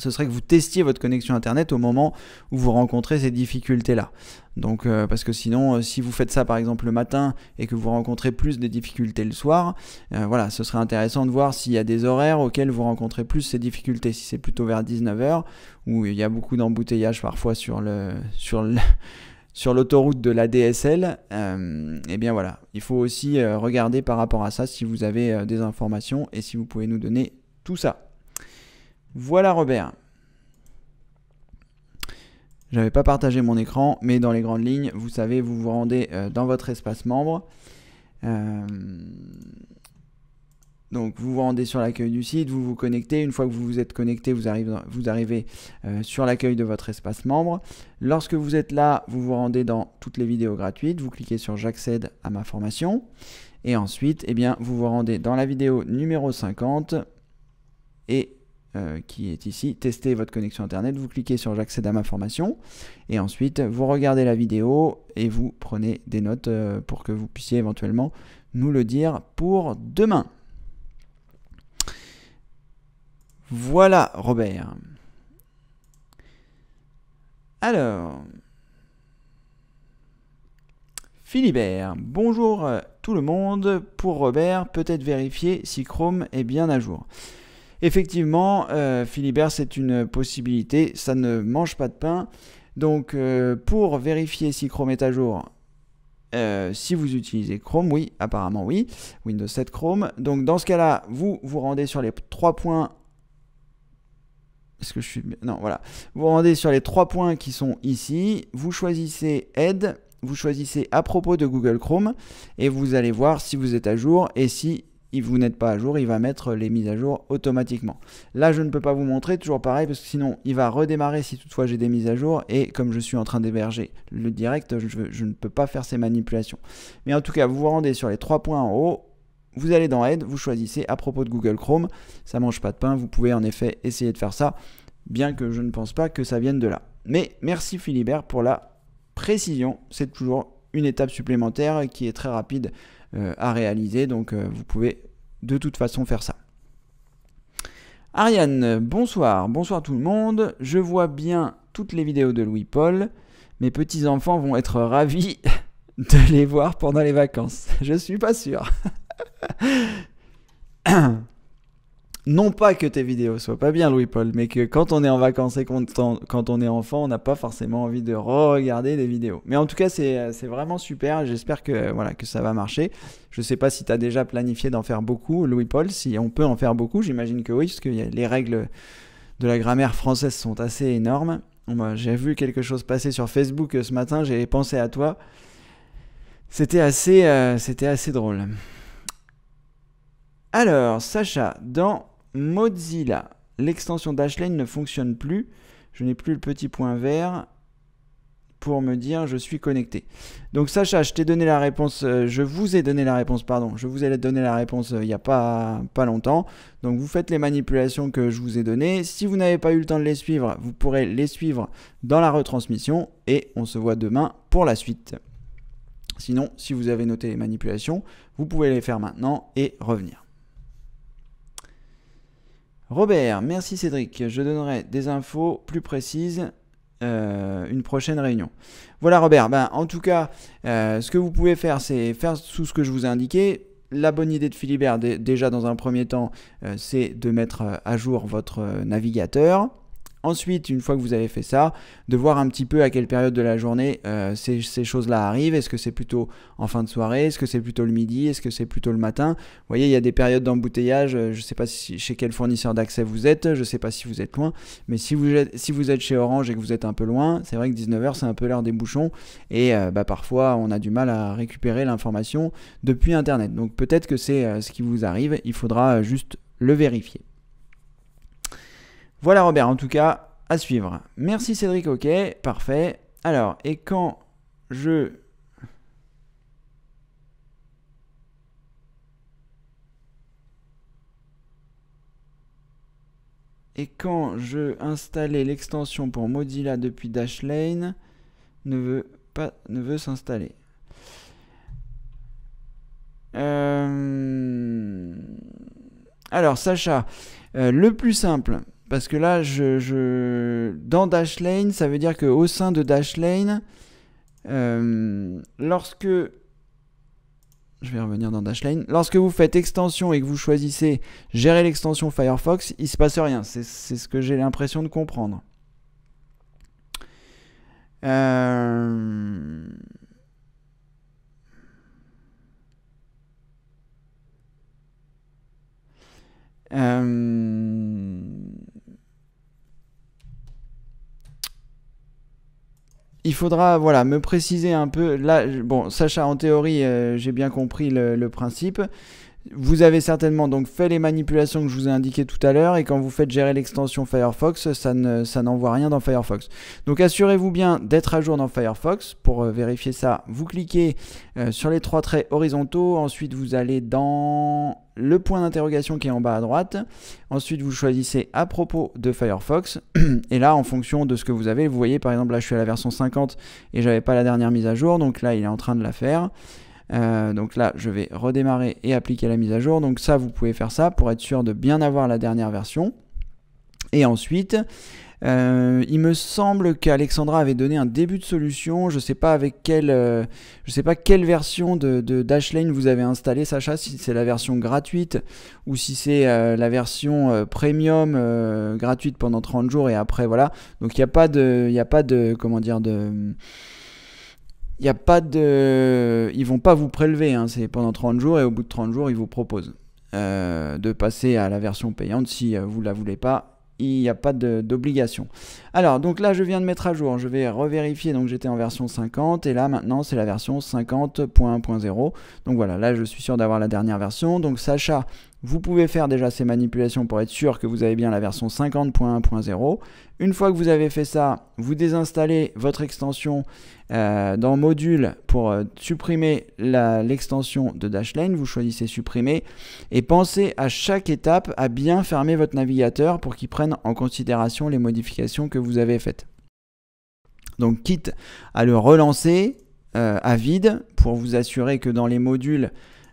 ce serait que vous testiez votre connexion Internet au moment où vous rencontrez ces difficultés-là. Donc, euh, parce que sinon, euh, si vous faites ça par exemple le matin et que vous rencontrez plus des difficultés le soir, euh, voilà, ce serait intéressant de voir s'il y a des horaires auxquels vous rencontrez plus ces difficultés. Si c'est plutôt vers 19h, où il y a beaucoup d'embouteillages parfois sur le. Sur *laughs* sur l'autoroute de la DSL, eh bien voilà, il faut aussi regarder par rapport à ça si vous avez des informations et si vous pouvez nous donner tout ça. Voilà Robert. J'avais pas partagé mon écran, mais dans les grandes lignes, vous savez, vous vous rendez euh, dans votre espace membre. Euh, donc vous vous rendez sur l'accueil du site, vous vous connectez. Une fois que vous vous êtes connecté, vous arrivez, vous arrivez euh, sur l'accueil de votre espace membre. Lorsque vous êtes là, vous vous rendez dans toutes les vidéos gratuites. Vous cliquez sur J'accède à ma formation. Et ensuite, eh bien, vous vous rendez dans la vidéo numéro 50 et euh, qui est ici, testez votre connexion Internet, vous cliquez sur J'accède à ma formation, et ensuite vous regardez la vidéo et vous prenez des notes euh, pour que vous puissiez éventuellement nous le dire pour demain. Voilà, Robert. Alors, Philibert, bonjour euh, tout le monde. Pour Robert, peut-être vérifier si Chrome est bien à jour. Effectivement, euh, Philibert, c'est une possibilité. Ça ne mange pas de pain. Donc, euh, pour vérifier si Chrome est à jour, euh, si vous utilisez Chrome, oui, apparemment oui, Windows 7 Chrome. Donc, dans ce cas-là, vous vous rendez sur les trois points. Est-ce que je suis. Non, voilà. Vous vous rendez sur les trois points qui sont ici. Vous choisissez Aide vous choisissez à propos de Google Chrome et vous allez voir si vous êtes à jour et si il vous n'êtes pas à jour, il va mettre les mises à jour automatiquement. Là, je ne peux pas vous montrer, toujours pareil, parce que sinon, il va redémarrer si toutefois j'ai des mises à jour, et comme je suis en train d'héberger le direct, je, ne peux pas faire ces manipulations. Mais en tout cas, vous vous rendez sur les trois points en haut, vous allez dans Aide, vous choisissez à propos de Google Chrome, ça mange pas de pain, vous pouvez en effet essayer de faire ça, bien que je ne pense pas que ça vienne de là. Mais merci Philibert pour la précision, c'est toujours une étape supplémentaire qui est très rapide euh, à réaliser. Donc euh, vous pouvez de toute façon faire ça. Ariane, bonsoir, bonsoir tout le monde. Je vois bien toutes les vidéos de Louis-Paul. Mes petits-enfants vont être ravis *laughs* de les voir pendant les vacances. *laughs* Je suis pas sûr. *clears throat* non pas que tes vidéos soient pas bien, Louis-Paul, mais que quand on est en vacances et quand on, quand on est enfant, on n'a pas forcément envie de re regarder des vidéos. Mais en tout cas, c'est euh, vraiment super. J'espère que, euh, voilà, que ça va marcher. Je ne sais pas si tu as déjà planifié d'en faire beaucoup, Louis-Paul, si on peut en faire beaucoup. J'imagine que oui, parce que les règles de la grammaire française sont assez énormes. J'ai vu quelque chose passer sur Facebook euh, ce matin, j'ai pensé à toi. C'était assez, c'était assez drôle. Alors, Sacha, dans Mozilla. L'extension Dashlane ne fonctionne plus. Je n'ai plus le petit point vert pour me dire je suis connecté. Donc Sacha, je t'ai donné la réponse, euh, je vous ai donné la réponse, pardon, je vous ai donné la réponse euh, il n'y a pas, pas longtemps. Donc vous faites les manipulations que je vous ai données. Si vous n'avez pas eu le temps de les suivre, vous pourrez les suivre dans la retransmission et on se voit demain pour la suite. Sinon, si vous avez noté les manipulations, vous pouvez les faire maintenant et revenir. Robert, merci Cédric. Je donnerai des infos plus précises euh, une prochaine réunion. Voilà Robert, ben, en tout cas, euh, ce que vous pouvez faire, c'est faire tout ce que je vous ai indiqué. La bonne idée de Philibert, déjà dans un premier temps, euh, c'est de mettre à jour votre navigateur. Ensuite, une fois que vous avez fait ça, de voir un petit peu à quelle période de la journée euh, ces, choses-là arrivent. Est-ce que c'est plutôt en fin de soirée Est-ce que c'est plutôt le midi Est-ce que c'est plutôt le matin Vous voyez, il y a des périodes d'embouteillage. Euh, je ne sais pas si, chez quel fournisseur d'accès vous êtes. Je ne sais pas si vous êtes loin. Mais si vous êtes, si vous êtes chez Orange et que vous êtes un peu loin, c'est vrai que 19h, c'est un peu l'heure des bouchons. Et euh, bah, parfois, on a du mal à récupérer l'information depuis Internet. Donc peut-être que c'est ce qui vous arrive. Il faudra juste le vérifier. Voilà Robert, en tout cas, à suivre. Merci Cédric, ok, parfait. Alors, et quand je... Et quand je installais l'extension pour Mozilla depuis Dashlane, ne veut pas ne veut s'installer. Euh, alors Sacha, euh, le plus simple, parce que là, je, je... dans Dashlane, ça veut dire qu'au sein de Dashlane, euh, lorsque... Je vais revenir dans Dashlane. Lorsque vous faites extension et que vous choisissez gérer l'extension Firefox, il ne se passe rien. C'est ce que j'ai l'impression de comprendre. Euh... euh il faudra voilà me préciser un peu là bon Sacha en théorie euh, j'ai bien compris le, le principe vous avez certainement donc fait les manipulations que je vous ai indiquées tout à l'heure et quand vous faites gérer l'extension Firefox, ça n'envoie rien dans Firefox. Donc assurez-vous bien d'être à jour dans Firefox. Pour euh, vérifier ça, vous cliquez euh, sur les trois traits horizontaux, ensuite vous allez dans le point d'interrogation qui est en bas à droite. Ensuite, vous choisissez à propos de Firefox. *clears throat* Et là, en fonction de ce que vous avez, vous voyez par exemple là, je suis à la version 50 et j'avais pas la dernière mise à jour. Donc là, il est en train de la faire. Euh, donc là, je vais redémarrer et appliquer la mise à jour. Donc ça, vous pouvez faire ça pour être sûr de bien avoir la dernière version. Et ensuite, euh, il me semble qu'Alexandra avait donné un début de solution. Je ne sais pas avec quelle, euh, je sais pas quelle version de, Dashlane vous avez installé, Sacha, si c'est la version gratuite ou si c'est la version premium gratuite pendant 30 jours et après voilà. Donc il n'y a pas de, il a pas de, comment dire de il n'y a pas de. Ils vont pas vous prélever, hein. c'est pendant 30 jours et au bout de 30 jours, ils vous proposent euh, de passer à la version payante si euh, vous ne la voulez pas. Il n'y a pas d'obligation. Alors, donc là, je viens de mettre à jour. Je vais revérifier. Donc, j'étais en version 50. Et là, maintenant, c'est la version 50.1.0. Donc, voilà. Là, je suis sûr d'avoir la dernière version. Donc, Sacha, vous pouvez faire déjà ces manipulations pour être sûr que vous avez bien la version 50.1.0. Une fois que vous avez fait ça, vous désinstallez votre extension euh, dans Module pour euh, supprimer l'extension de Dashlane. Vous choisissez Supprimer et pensez à chaque étape à bien fermer votre navigateur pour qu'il prenne en considération les modifications que vous avez fait. Donc quitte à le relancer euh, à vide pour vous assurer que dans les modules,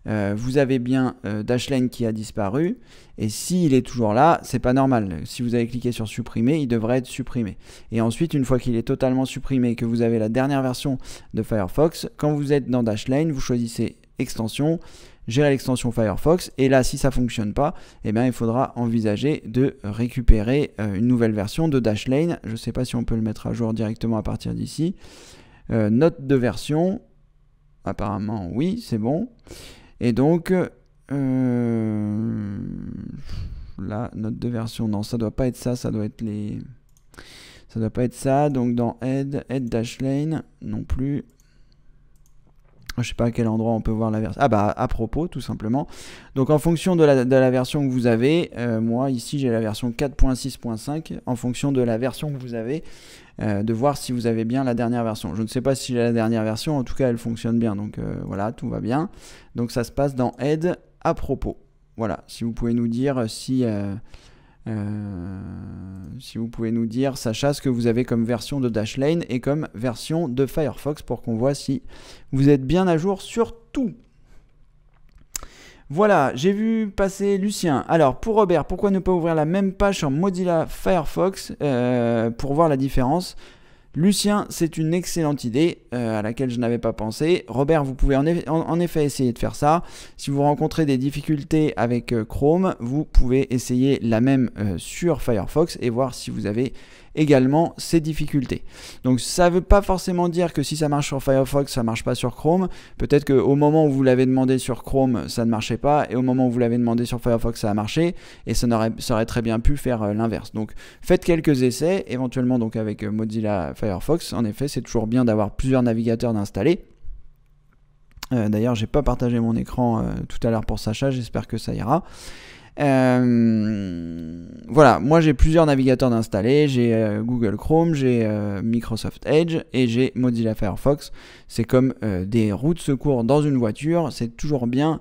euh, vous avez bien euh, Dashlane qui a disparu. Et s'il est toujours là, c'est pas normal. Si vous avez cliqué sur supprimer, il devrait être supprimé. Et ensuite, une fois qu'il est totalement supprimé et que vous avez la dernière version de Firefox, quand vous êtes dans Dashlane, vous choisissez extension, gérer l'extension Firefox. Et là, si ça fonctionne pas, eh bien, il faudra envisager de récupérer euh, une nouvelle version de Dashlane. Je ne sais pas si on peut le mettre à jour directement à partir d'ici. Euh, note de version, apparemment oui, c'est bon. Et donc, euh, là, note de version, non, ça doit pas être ça, ça doit être les... Ça doit pas être ça, donc dans aide, aide dashlane, non plus je ne sais pas à quel endroit on peut voir la version. Ah bah à propos tout simplement. Donc en fonction de la, version que vous avez, euh, moi ici j'ai la version 4.6.5, en fonction de la version que vous avez, euh, de voir si vous avez bien la dernière version. Je ne sais pas si j'ai la dernière version, en tout cas elle fonctionne bien, donc euh, voilà, tout va bien. Donc ça se passe dans Aide à propos. Voilà, si vous pouvez nous dire si... Euh, si vous pouvez nous dire, Sacha, ce que vous avez comme version de Dashlane et comme version de Firefox pour qu'on voit si vous êtes bien à jour sur tout. Voilà, j'ai vu passer Lucien. Alors, pour Robert, pourquoi ne pas ouvrir la même page sur Mozilla Firefox euh, pour voir la différence Lucien, c'est une excellente idée euh, à laquelle je n'avais pas pensé. Robert, vous pouvez en, effet essayer de faire ça. Si vous rencontrez des difficultés avec euh, Chrome, vous pouvez essayer la même euh, sur Firefox et voir si vous avez également ses difficultés. Donc ça ne veut pas forcément dire que si ça marche sur Firefox, ça marche pas sur Chrome. Peut-être qu'au moment où vous l'avez demandé sur Chrome, ça ne marchait pas, et au moment où vous l'avez demandé sur Firefox, ça a marché, et ça, aurait, très bien pu faire euh, l'inverse. Donc faites quelques essais, éventuellement donc avec euh, Mozilla Firefox. En effet, c'est toujours bien d'avoir plusieurs navigateurs installés. Euh, d'ailleurs, j'ai pas partagé mon écran tout à l'heure pour Sacha, j'espère que ça ira. Euh, voilà, moi j'ai plusieurs navigateurs d'installés, j'ai euh, Google Chrome, j'ai euh, Microsoft Edge et j'ai Mozilla Firefox. C'est comme des routes de secours dans une voiture, c'est toujours bien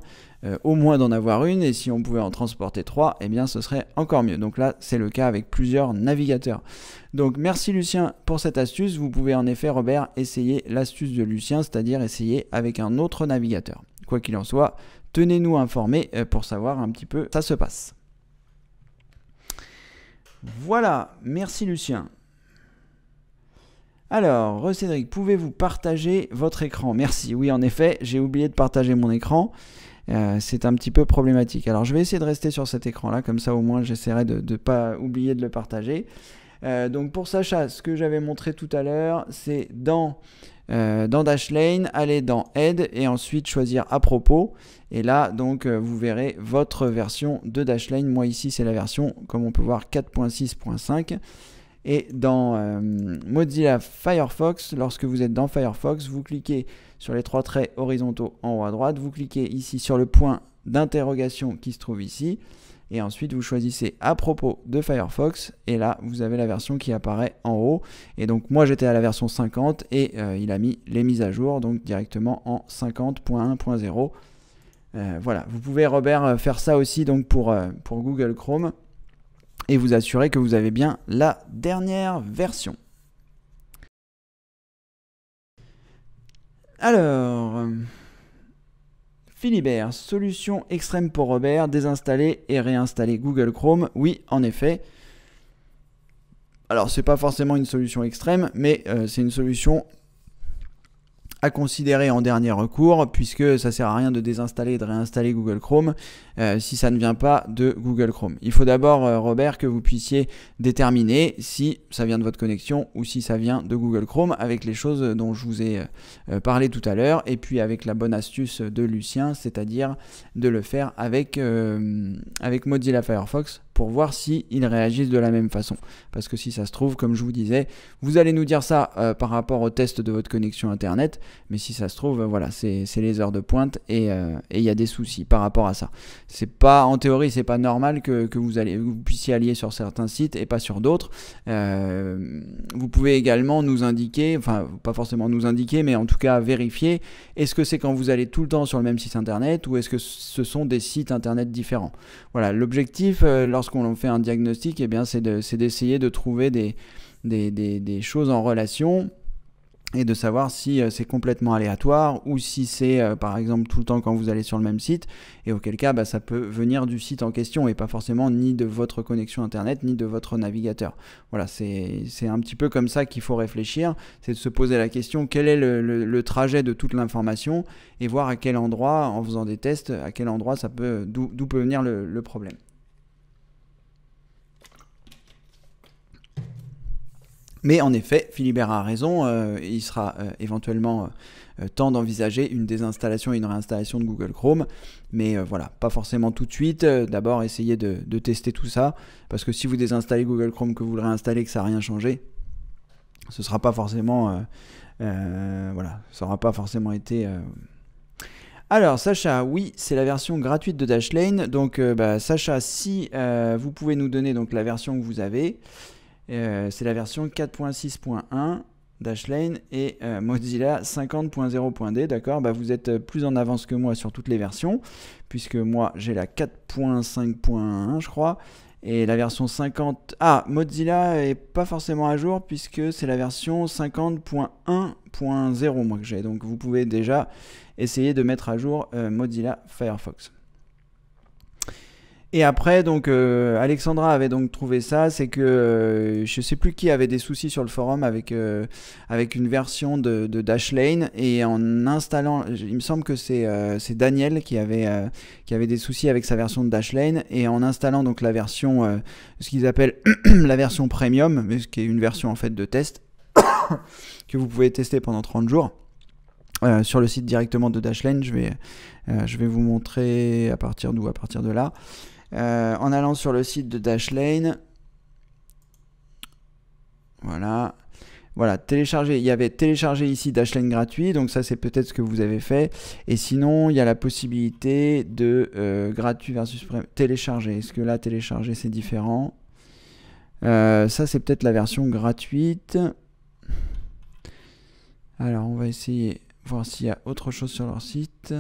au moins d'en avoir une et si on pouvait en transporter trois, eh bien ce serait encore mieux. Donc là, c'est le cas avec plusieurs navigateurs. Donc merci Lucien pour cette astuce. Vous pouvez en effet, Robert, essayer l'astuce de Lucien, c'est-à-dire essayer avec un autre navigateur. Quoi qu'il en soit, tenez-nous informés euh, pour savoir un petit peu ça se passe. Voilà, merci Lucien. Alors, Cédric, pouvez-vous partager votre écran Merci. Oui, en effet, j'ai oublié de partager mon écran. Euh, c'est un petit peu problématique. Alors, je vais essayer de rester sur cet écran-là, comme ça au moins j'essaierai de ne pas oublier de le partager. Euh, donc, pour Sacha, ce que j'avais montré tout à l'heure, c'est dans euh, dans Dashlane, allez dans Aide et ensuite choisir à propos. Et là, donc, euh, vous verrez votre version de Dashlane. Moi, ici, c'est la version, comme on peut voir, 4.6.5. Et dans euh, Mozilla Firefox, lorsque vous êtes dans Firefox, vous cliquez sur les trois traits horizontaux en haut à droite, vous cliquez ici sur le point d'interrogation qui se trouve ici, et ensuite vous choisissez à propos de Firefox et là vous avez la version qui apparaît en haut et donc moi j'étais à la version 50 et euh, il a mis les mises à jour donc directement en 50.1.0 euh, voilà vous pouvez Robert euh, faire ça aussi donc pour, pour Google Chrome et vous assurer que vous avez bien la dernière version alors Philibert, solution extrême pour Robert, désinstaller et réinstaller Google Chrome. Oui, en effet. Alors, c'est pas forcément une solution extrême, mais euh, c'est une solution à considérer en dernier recours, puisque ça sert à rien de désinstaller et de réinstaller Google Chrome euh, si ça ne vient pas de Google Chrome. Il faut d'abord, euh, Robert, que vous puissiez déterminer si ça vient de votre connexion ou si ça vient de Google Chrome avec les choses dont je vous ai euh, parlé tout à l'heure, et puis avec la bonne astuce de Lucien, c'est-à-dire de le faire avec, avec Mozilla Firefox pour voir s'ils réagissent de la même façon. Parce que si ça se trouve, comme je vous disais, vous allez nous dire ça euh, par rapport au test de votre connexion Internet, mais si ça se trouve, euh, voilà, c'est les heures de pointe euh, et il y a des soucis par rapport à ça. C'est pas, en théorie, c'est pas normal que, vous, allez, vous puissiez allier sur certains sites et pas sur d'autres. vous pouvez également nous indiquer, enfin, pas forcément nous indiquer, mais en tout cas vérifier, est-ce que c'est quand vous allez tout le temps sur le même site Internet ou est-ce que ce sont des sites Internet différents Voilà, l'objectif, lorsque lorsqu'on fait un diagnostic, eh c'est d'essayer de, trouver des, choses en relation et de savoir si euh, c'est complètement aléatoire ou si c'est euh, par exemple tout le temps quand vous allez sur le même site et auquel cas bah, ça peut venir du site en question et pas forcément ni de votre connexion internet ni de votre navigateur. Voilà, c'est un petit peu comme ça qu'il faut réfléchir, c'est de se poser la question quel est le, trajet de toute l'information et voir à quel endroit, en faisant des tests, à quel endroit ça peut, d'où peut venir le problème. Mais en effet, Philibert a raison, euh, il sera euh, éventuellement euh, temps d'envisager une désinstallation et une réinstallation de Google Chrome, mais voilà, pas forcément tout de suite, d'abord essayez de, tester tout ça, parce que si vous désinstallez Google Chrome, que vous le réinstallez, que ça n'a rien changé, ce ne sera pas forcément... voilà, ça n'aura pas forcément été... Alors Sacha, oui, c'est la version gratuite de Dashlane. Donc bah, Sacha, si vous pouvez nous donner donc la version que vous avez, euh, c'est la version 4.6.1 Dashlane et euh, Mozilla 50.0.d, d'accord bah, Vous êtes euh, plus en avance que moi sur toutes les versions, puisque moi j'ai la 4.5.1, je crois, et la version 50... Ah, Mozilla est pas forcément à jour, puisque c'est la version 50.1.0, moi que j'ai, donc vous pouvez déjà essayer de mettre à jour Mozilla Firefox. Et après, donc, euh, Alexandra avait donc trouvé ça, c'est que euh, je ne sais plus qui avait des soucis sur le forum avec, euh, avec une version de, Dashlane et en installant, il me semble que c'est Daniel qui avait, qui avait des soucis avec sa version de Dashlane et en installant donc la version, ce qu'ils appellent *coughs* la version premium, mais ce qui est une version en fait de test *coughs* que vous pouvez tester pendant 30 jours. sur le site directement de Dashlane. Je vais, je vais vous montrer à partir d'où À partir de là. Euh, en allant sur le site de Dashlane, voilà. Voilà, télécharger, il y avait télécharger ici Dashlane gratuit, donc ça c'est peut-être ce que vous avez fait. Et sinon, il y a la possibilité de euh, gratuit versus télécharger. Est-ce que là, télécharger, c'est différent euh, Ça c'est peut-être la version gratuite. Alors on va essayer, voir s'il y a autre chose sur leur site.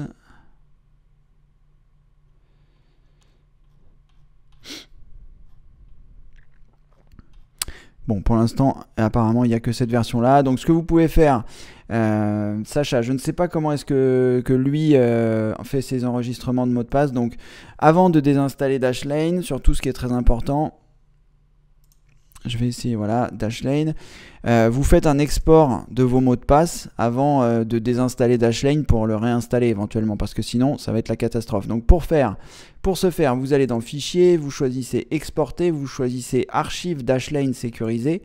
Bon, pour l'instant, apparemment, il n'y a que cette version-là. Donc, ce que vous pouvez faire, euh, Sacha, je ne sais pas comment est-ce que, que, lui euh, fait ses enregistrements de mots de passe. Donc, avant de désinstaller Dashlane, surtout ce qui est très important, je vais essayer, voilà, Dashlane. Euh, vous faites un export de vos mots de passe avant euh, de désinstaller Dashlane pour le réinstaller éventuellement, parce que sinon, ça va être la catastrophe. Donc pour faire, pour ce faire, vous allez dans Fichier, vous choisissez Exporter, vous choisissez Archive Dashlane sécurisé.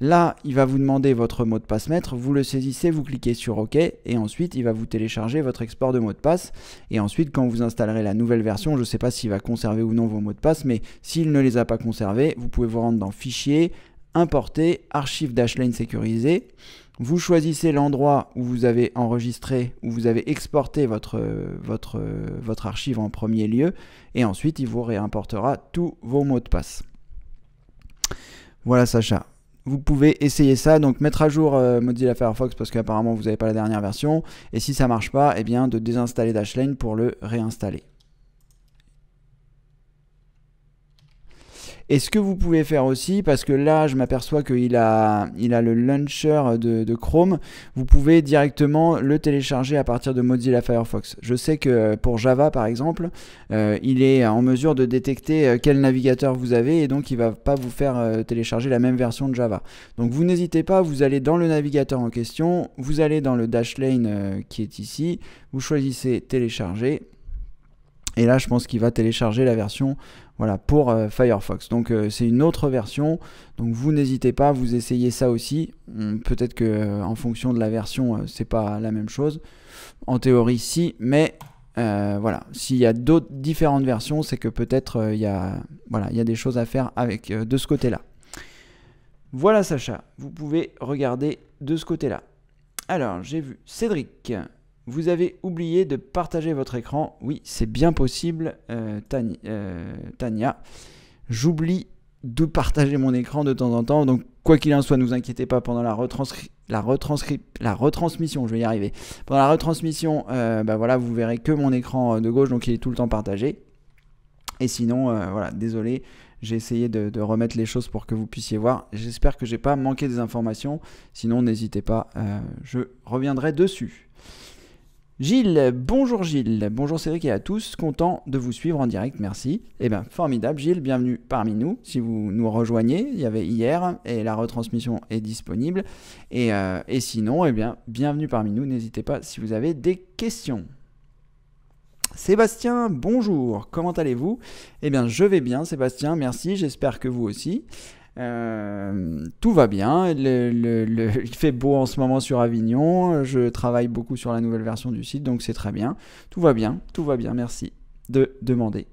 Là, il va vous demander votre mot de passe maître, vous le saisissez, vous cliquez sur OK, et ensuite, il va vous télécharger votre export de mot de passe. Et ensuite, quand vous installerez la nouvelle version, je ne sais pas s'il va conserver ou non vos mots de passe, mais s'il ne les a pas conservés, vous pouvez vous rendre dans Fichier, Importer, Archive Dashlane sécurisé. Vous choisissez l'endroit où vous avez enregistré, où vous avez exporté votre, votre, votre archive en premier lieu, et ensuite il vous réimportera tous vos mots de passe. Voilà Sacha, vous pouvez essayer ça, donc mettre à jour euh, Mozilla Firefox parce qu'apparemment vous n'avez pas la dernière version, et si ça marche pas, eh bien de désinstaller Dashlane pour le réinstaller. Et ce que vous pouvez faire aussi, parce que là je m'aperçois qu'il a, il a le launcher de, Chrome, vous pouvez directement le télécharger à partir de Mozilla Firefox. Je sais que pour Java par exemple, euh, il est en mesure de détecter euh, quel navigateur vous avez et donc il ne va pas vous faire euh, télécharger la même version de Java. Donc vous n'hésitez pas, vous allez dans le navigateur en question, vous allez dans le Dashlane qui est ici, vous choisissez télécharger. Et là, je pense qu'il va télécharger la version voilà, pour euh, Firefox. Donc euh, c'est une autre version. Donc vous n'hésitez pas, vous essayez ça aussi. Hum, peut-être que euh, en fonction de la version, c'est pas la même chose. En théorie, si, mais voilà, s'il y a d'autres différentes versions, c'est que peut-être il y a voilà, il y a des choses à faire avec de ce côté-là. Voilà Sacha, vous pouvez regarder de ce côté-là. Alors, j'ai vu Cédric vous avez oublié de partager votre écran. Oui, c'est bien possible, euh, euh, Tania. J'oublie de partager mon écran de temps en temps. Donc, quoi qu'il en soit, ne vous inquiétez pas pendant la, la, retransmission. Je vais y arriver. Pendant la retransmission, euh, bah voilà, vous verrez que mon écran de gauche, donc il est tout le temps partagé. Et sinon, voilà, désolé, j'ai essayé de, de, remettre les choses pour que vous puissiez voir. J'espère que j'ai pas manqué des informations. Sinon, n'hésitez pas, je reviendrai dessus. Gilles, bonjour Gilles, bonjour Cédric et à tous, content de vous suivre en direct, merci. Eh bien, formidable Gilles, bienvenue parmi nous. Si vous nous rejoignez, il y avait hier et la retransmission est disponible. Et, euh, et sinon, eh bien, bienvenue parmi nous, n'hésitez pas si vous avez des questions. Sébastien, bonjour, comment allez-vous Eh bien, je vais bien Sébastien, merci, j'espère que vous aussi. Euh, tout va bien, *laughs* il fait beau en ce moment sur Avignon, je travaille beaucoup sur la nouvelle version du site, donc c'est très bien. Tout va bien, tout va bien, merci de demander.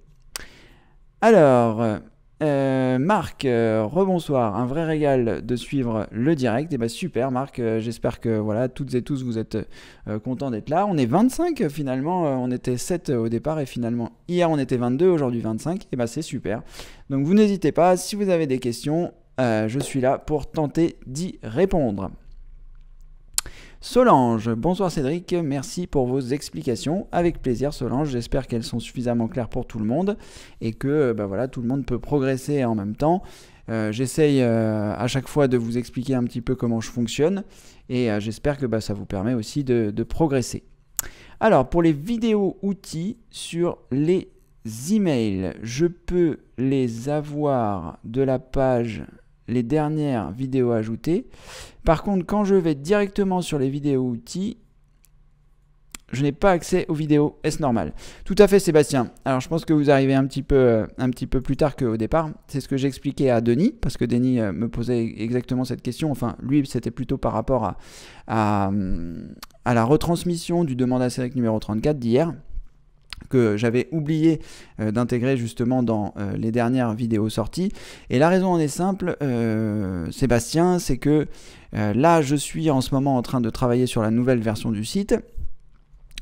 Alors, euh, euh, Marc, euh, rebonsoir, un vrai régal de suivre le direct. Et eh bah ben, super Marc, euh, j'espère que voilà, toutes et tous vous êtes contents d'être là. On est 25 finalement, on était 7 au départ et finalement hier on était 22, aujourd'hui 25. Et bah c'est super. Donc vous n'hésitez pas, si vous avez des questions, je suis là pour tenter d'y répondre. Solange, bonsoir Cédric, merci pour vos explications. Avec plaisir Solange, j'espère qu'elles sont suffisamment claires pour tout le monde et que euh, bah voilà, tout le monde peut progresser en même temps. Euh, j'essaye euh, à chaque fois de vous expliquer un petit peu comment je fonctionne et j'espère que bah, ça vous permet aussi de, de progresser. Alors pour les vidéos outils sur les emails, je peux les avoir de la page les dernières vidéos ajoutées. Par contre, quand je vais directement sur les vidéos outils, je n'ai pas accès aux vidéos. Est-ce normal Tout à fait, Sébastien. Alors, je pense que vous arrivez un petit peu, euh, un petit peu plus tard qu'au départ. C'est ce que j'expliquais à Denis, parce que Denis euh, me posait exactement cette question. Enfin, lui, c'était plutôt par rapport à, à, hum, la retransmission du Demande à Cédric numéro 34 d'hier que j'avais oublié euh, d'intégrer justement dans euh, les dernières vidéos sorties. Et la raison en est simple, euh, Sébastien, c'est que là je suis en ce moment en train de travailler sur la nouvelle version du site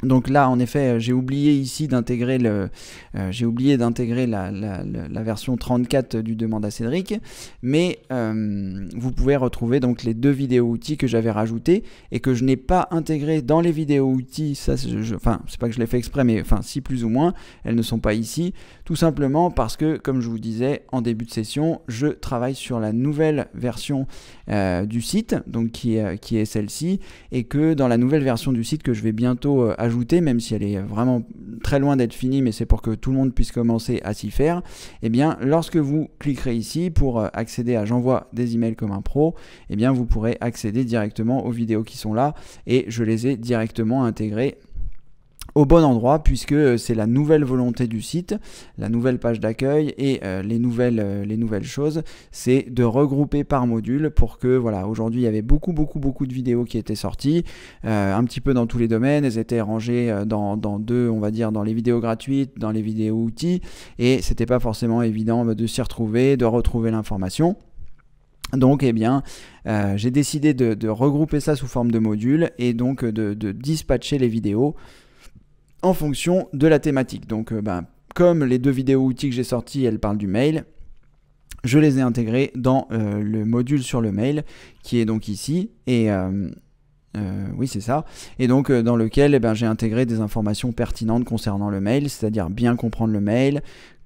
donc là, en effet, euh, j'ai oublié ici d'intégrer le, euh, j'ai oublié d'intégrer la, version 34 du demande à Cédric, mais euh, vous pouvez retrouver donc les deux vidéos outils que j'avais rajoutés et que je n'ai pas intégrées dans les vidéos outils. Ça, je, enfin, c'est pas que je l'ai fait exprès, mais enfin, si plus ou moins, elles ne sont pas ici, tout simplement parce que, comme je vous disais en début de session, je travaille sur la nouvelle version du site, donc qui, qui est celle-ci, et que dans la nouvelle version du site que je vais bientôt ajouter même si elle est vraiment très loin d'être finie, mais c'est pour que tout le monde puisse commencer à s'y faire, et eh bien, lorsque vous cliquerez ici pour euh, accéder à J'envoie des emails comme un pro, et eh bien, vous pourrez accéder directement aux vidéos qui sont là et je les ai directement intégrées au bon endroit puisque euh, c'est la nouvelle volonté du site, la nouvelle page d'accueil et euh, les, nouvelles, euh, les nouvelles choses, c'est de regrouper par module pour que voilà, aujourd'hui il y avait beaucoup beaucoup beaucoup de vidéos qui étaient sorties, un petit peu dans tous les domaines, elles étaient rangées dans, dans, deux, on va dire dans les vidéos gratuites, dans les vidéos outils, et c'était pas forcément évident bah, de s'y retrouver, de retrouver l'information. Donc, eh bien, j'ai décidé de, regrouper ça sous forme de module et donc de dispatcher les vidéos en fonction de la thématique. Donc, euh, ben comme les deux vidéos outils que j'ai sorties, elles parlent du mail, je les ai intégrées dans euh, le module sur le mail, qui est donc ici. Et euh, oui, c'est ça. Et donc, dans lequel eh ben, j'ai intégré des informations pertinentes concernant le mail, c'est-à-dire bien comprendre le mail,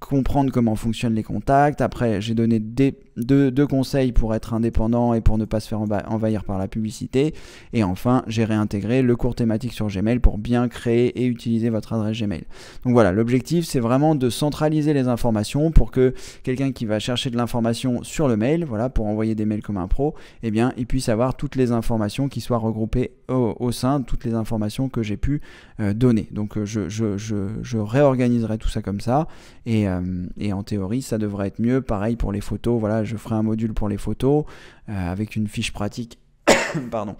comprendre comment fonctionnent les contacts. Après, j'ai donné deux, conseils pour être indépendant et pour ne pas se faire envahir par la publicité. Et enfin, j'ai réintégré le cours thématique sur Gmail pour bien créer et utiliser votre adresse Gmail. Donc voilà, l'objectif, c'est vraiment de centraliser les informations pour que quelqu'un qui va chercher de l'information sur le mail, voilà, pour envoyer des mails comme un pro, eh bien, il puisse avoir toutes les informations qui soient regroupées au, sein de toutes les informations que j'ai pu euh, donner. Donc euh, je, réorganiserai tout ça comme ça. Et, euh, euh, et en théorie, ça devrait être mieux. Pareil pour les photos. Voilà, je ferai un module pour les photos euh, avec une fiche pratique. *coughs* pardon,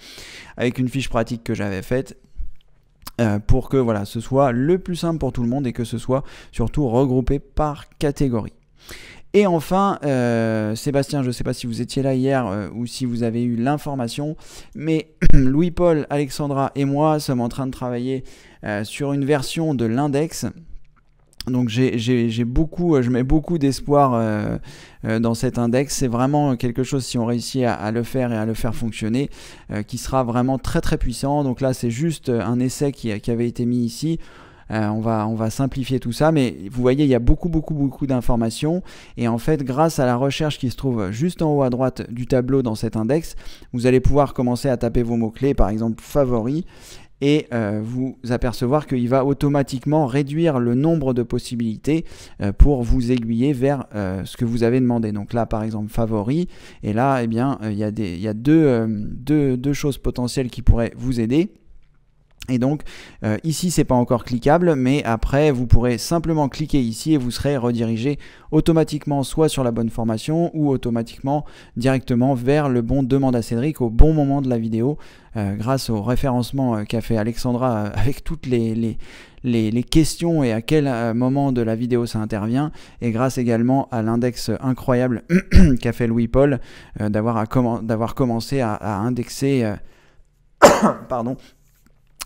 avec une fiche pratique que j'avais faite. Euh, pour que voilà, ce soit le plus simple pour tout le monde et que ce soit surtout regroupé par catégorie. Et enfin, Sébastien, je ne sais pas si vous étiez là hier ou si vous avez eu l'information, mais *coughs* Louis-Paul, Alexandra et moi sommes en train de travailler sur une version de l'index donc j'ai beaucoup, euh, je mets beaucoup d'espoir euh, euh, dans cet index. C'est vraiment quelque chose, si on réussit à, le faire et à le faire fonctionner, qui sera vraiment très très puissant. Donc là c'est juste un essai qui, qui, avait été mis ici. on, va, on va simplifier tout ça, mais vous voyez, il y a beaucoup, beaucoup, beaucoup d'informations. Et en fait, grâce à la recherche qui se trouve juste en haut à droite du tableau dans cet index, vous allez pouvoir commencer à taper vos mots-clés, par exemple favoris, et euh, vous apercevoir qu'il va automatiquement réduire le nombre de possibilités euh, pour vous aiguiller vers euh, ce que vous avez demandé. Donc là, par exemple, favori, et là, eh bien, il y a, des, y a deux, deux choses potentielles qui pourraient vous aider. Et donc euh, ici c'est pas encore cliquable mais après vous pourrez simplement cliquer ici et vous serez redirigé automatiquement soit sur la bonne formation ou automatiquement directement vers le bon demande à Cédric au bon moment de la vidéo euh, grâce au référencement euh, qu'a fait Alexandra avec toutes les, les, questions et à quel moment de la vidéo ça intervient et grâce également à l'index incroyable *clears throat* qu'a fait Louis-Paul d'avoir, commencé à indexer *coughs* pardon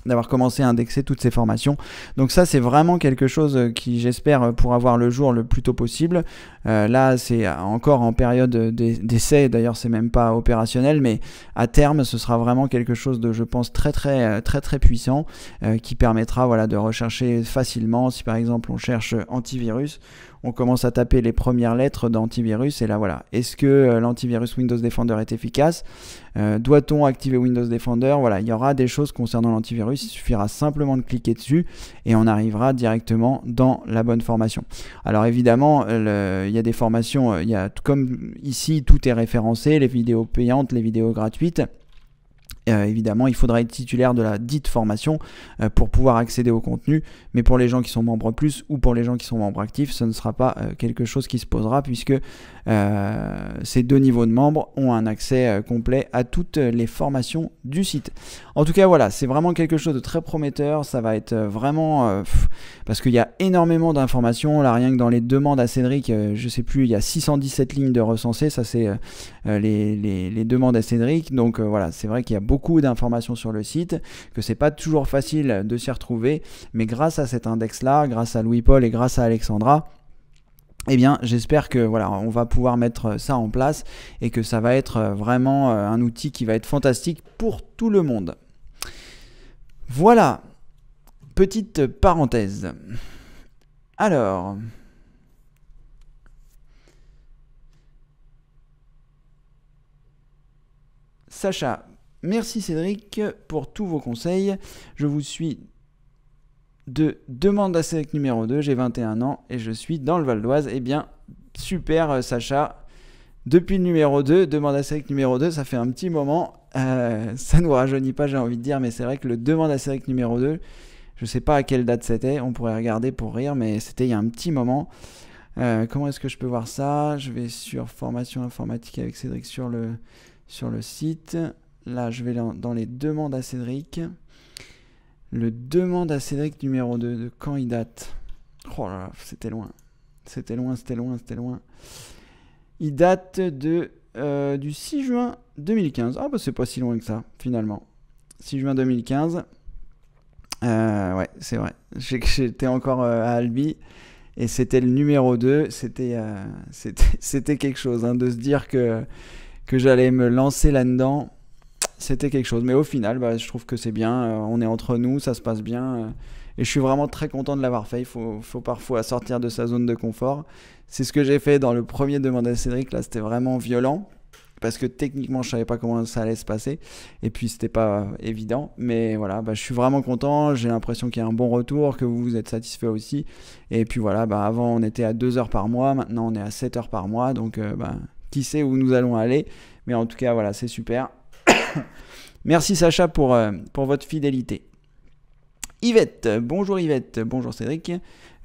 d'avoir commencé à indexer toutes ces formations. Donc ça, c'est vraiment quelque chose euh, qui, j'espère, euh, pourra voir le jour le plus tôt possible. Euh, là, c'est encore en période d'essai, d'ailleurs, c'est même pas opérationnel, mais à terme, ce sera vraiment quelque chose de, je pense, très très très très puissant, qui permettra voilà, de rechercher facilement, si par exemple on cherche antivirus, on commence à taper les premières lettres d'antivirus et là voilà. Est-ce que euh, l'antivirus Windows Defender est efficace euh, Doit-on activer Windows Defender Voilà, il y aura des choses concernant l'antivirus, il suffira simplement de cliquer dessus et on arrivera directement dans la bonne formation. Alors évidemment, euh, il y a des formations, il y a, comme ici, tout est référencé, les vidéos payantes, les vidéos gratuites. Euh, évidemment, il faudra être titulaire de la dite formation euh, pour pouvoir accéder au contenu, mais pour les gens qui sont membres plus ou pour les gens qui sont membres actifs, ce ne sera pas euh, quelque chose qui se posera puisque ces deux niveaux de membres ont un accès complet à toutes les formations du site. En tout cas, voilà, c'est vraiment quelque chose de très prometteur, ça va être vraiment parce qu'il y a énormément d'informations, là rien que dans les demandes à Cédric, je sais plus, il y a 617 lignes de recensées, ça c'est les, les, demandes à Cédric, donc voilà, c'est vrai qu'il y a beaucoup d'informations sur le site, que c'est pas toujours facile de s'y retrouver, mais grâce à cet index-là, grâce à Louis-Paul et grâce à Alexandra, et eh bien, j'espère que voilà, on va pouvoir mettre ça en place et que ça va être vraiment euh, un outil qui va être fantastique pour tout le monde. Voilà, petite parenthèse. Alors, Sacha, Merci Cédric pour tous vos conseils. Je vous suis de Demande à Cédric numéro 2. J'ai 21 ans et je suis dans le Val d'Oise. Eh bien, super euh, Sacha. Depuis le numéro 2, Demande à Cédric numéro 2, ça fait un petit moment. Euh, ça ne nous rajeunit pas, j'ai envie de dire, mais c'est vrai que le Demande à Cédric numéro 2, je ne sais pas à quelle date c'était, on pourrait regarder pour rire, mais c'était il y a un petit moment. Euh, comment est-ce que je peux voir ça Je vais sur formation informatique avec Cédric sur le, sur le site. Là, je vais dans les demandes à Cédric. Le demande à Cédric numéro 2, de quand il date Oh là là, c'était loin. C'était loin, c'était loin, c'était loin. Il date de, euh, du 6 juin 2015. Ah bah c'est pas si loin que ça, finalement. 6 juin 2015. Euh, ouais, c'est vrai. *laughs* J'étais encore euh, à Albi. Et c'était le numéro 2, *laughs* c'était c'était quelque chose hein, de se dire que, que j'allais me lancer là-dedans c'était quelque chose. Mais au final, bah, je trouve que c'est bien. Euh, on est entre nous, ça se passe bien. Euh, et je suis vraiment très content de l'avoir fait. Il faut, faut, parfois sortir de sa zone de confort. C'est ce que j'ai fait dans le premier Demande à Cédric. Là, c'était vraiment violent. Parce que techniquement, je savais pas comment ça allait se passer. Et puis, c'était pas euh, évident. Mais voilà, bah, je suis vraiment content. J'ai l'impression qu'il y a un bon retour, que vous vous êtes satisfait aussi. Et puis voilà, bah, avant, on était à 2 heures par mois. Maintenant, on est à 7 heures par mois. Donc, bah, qui sait où nous allons aller. Mais en tout cas, voilà, c'est super. *laughs* Merci Sacha pour, euh, pour votre fidélité. Yvette, bonjour Yvette, bonjour Cédric.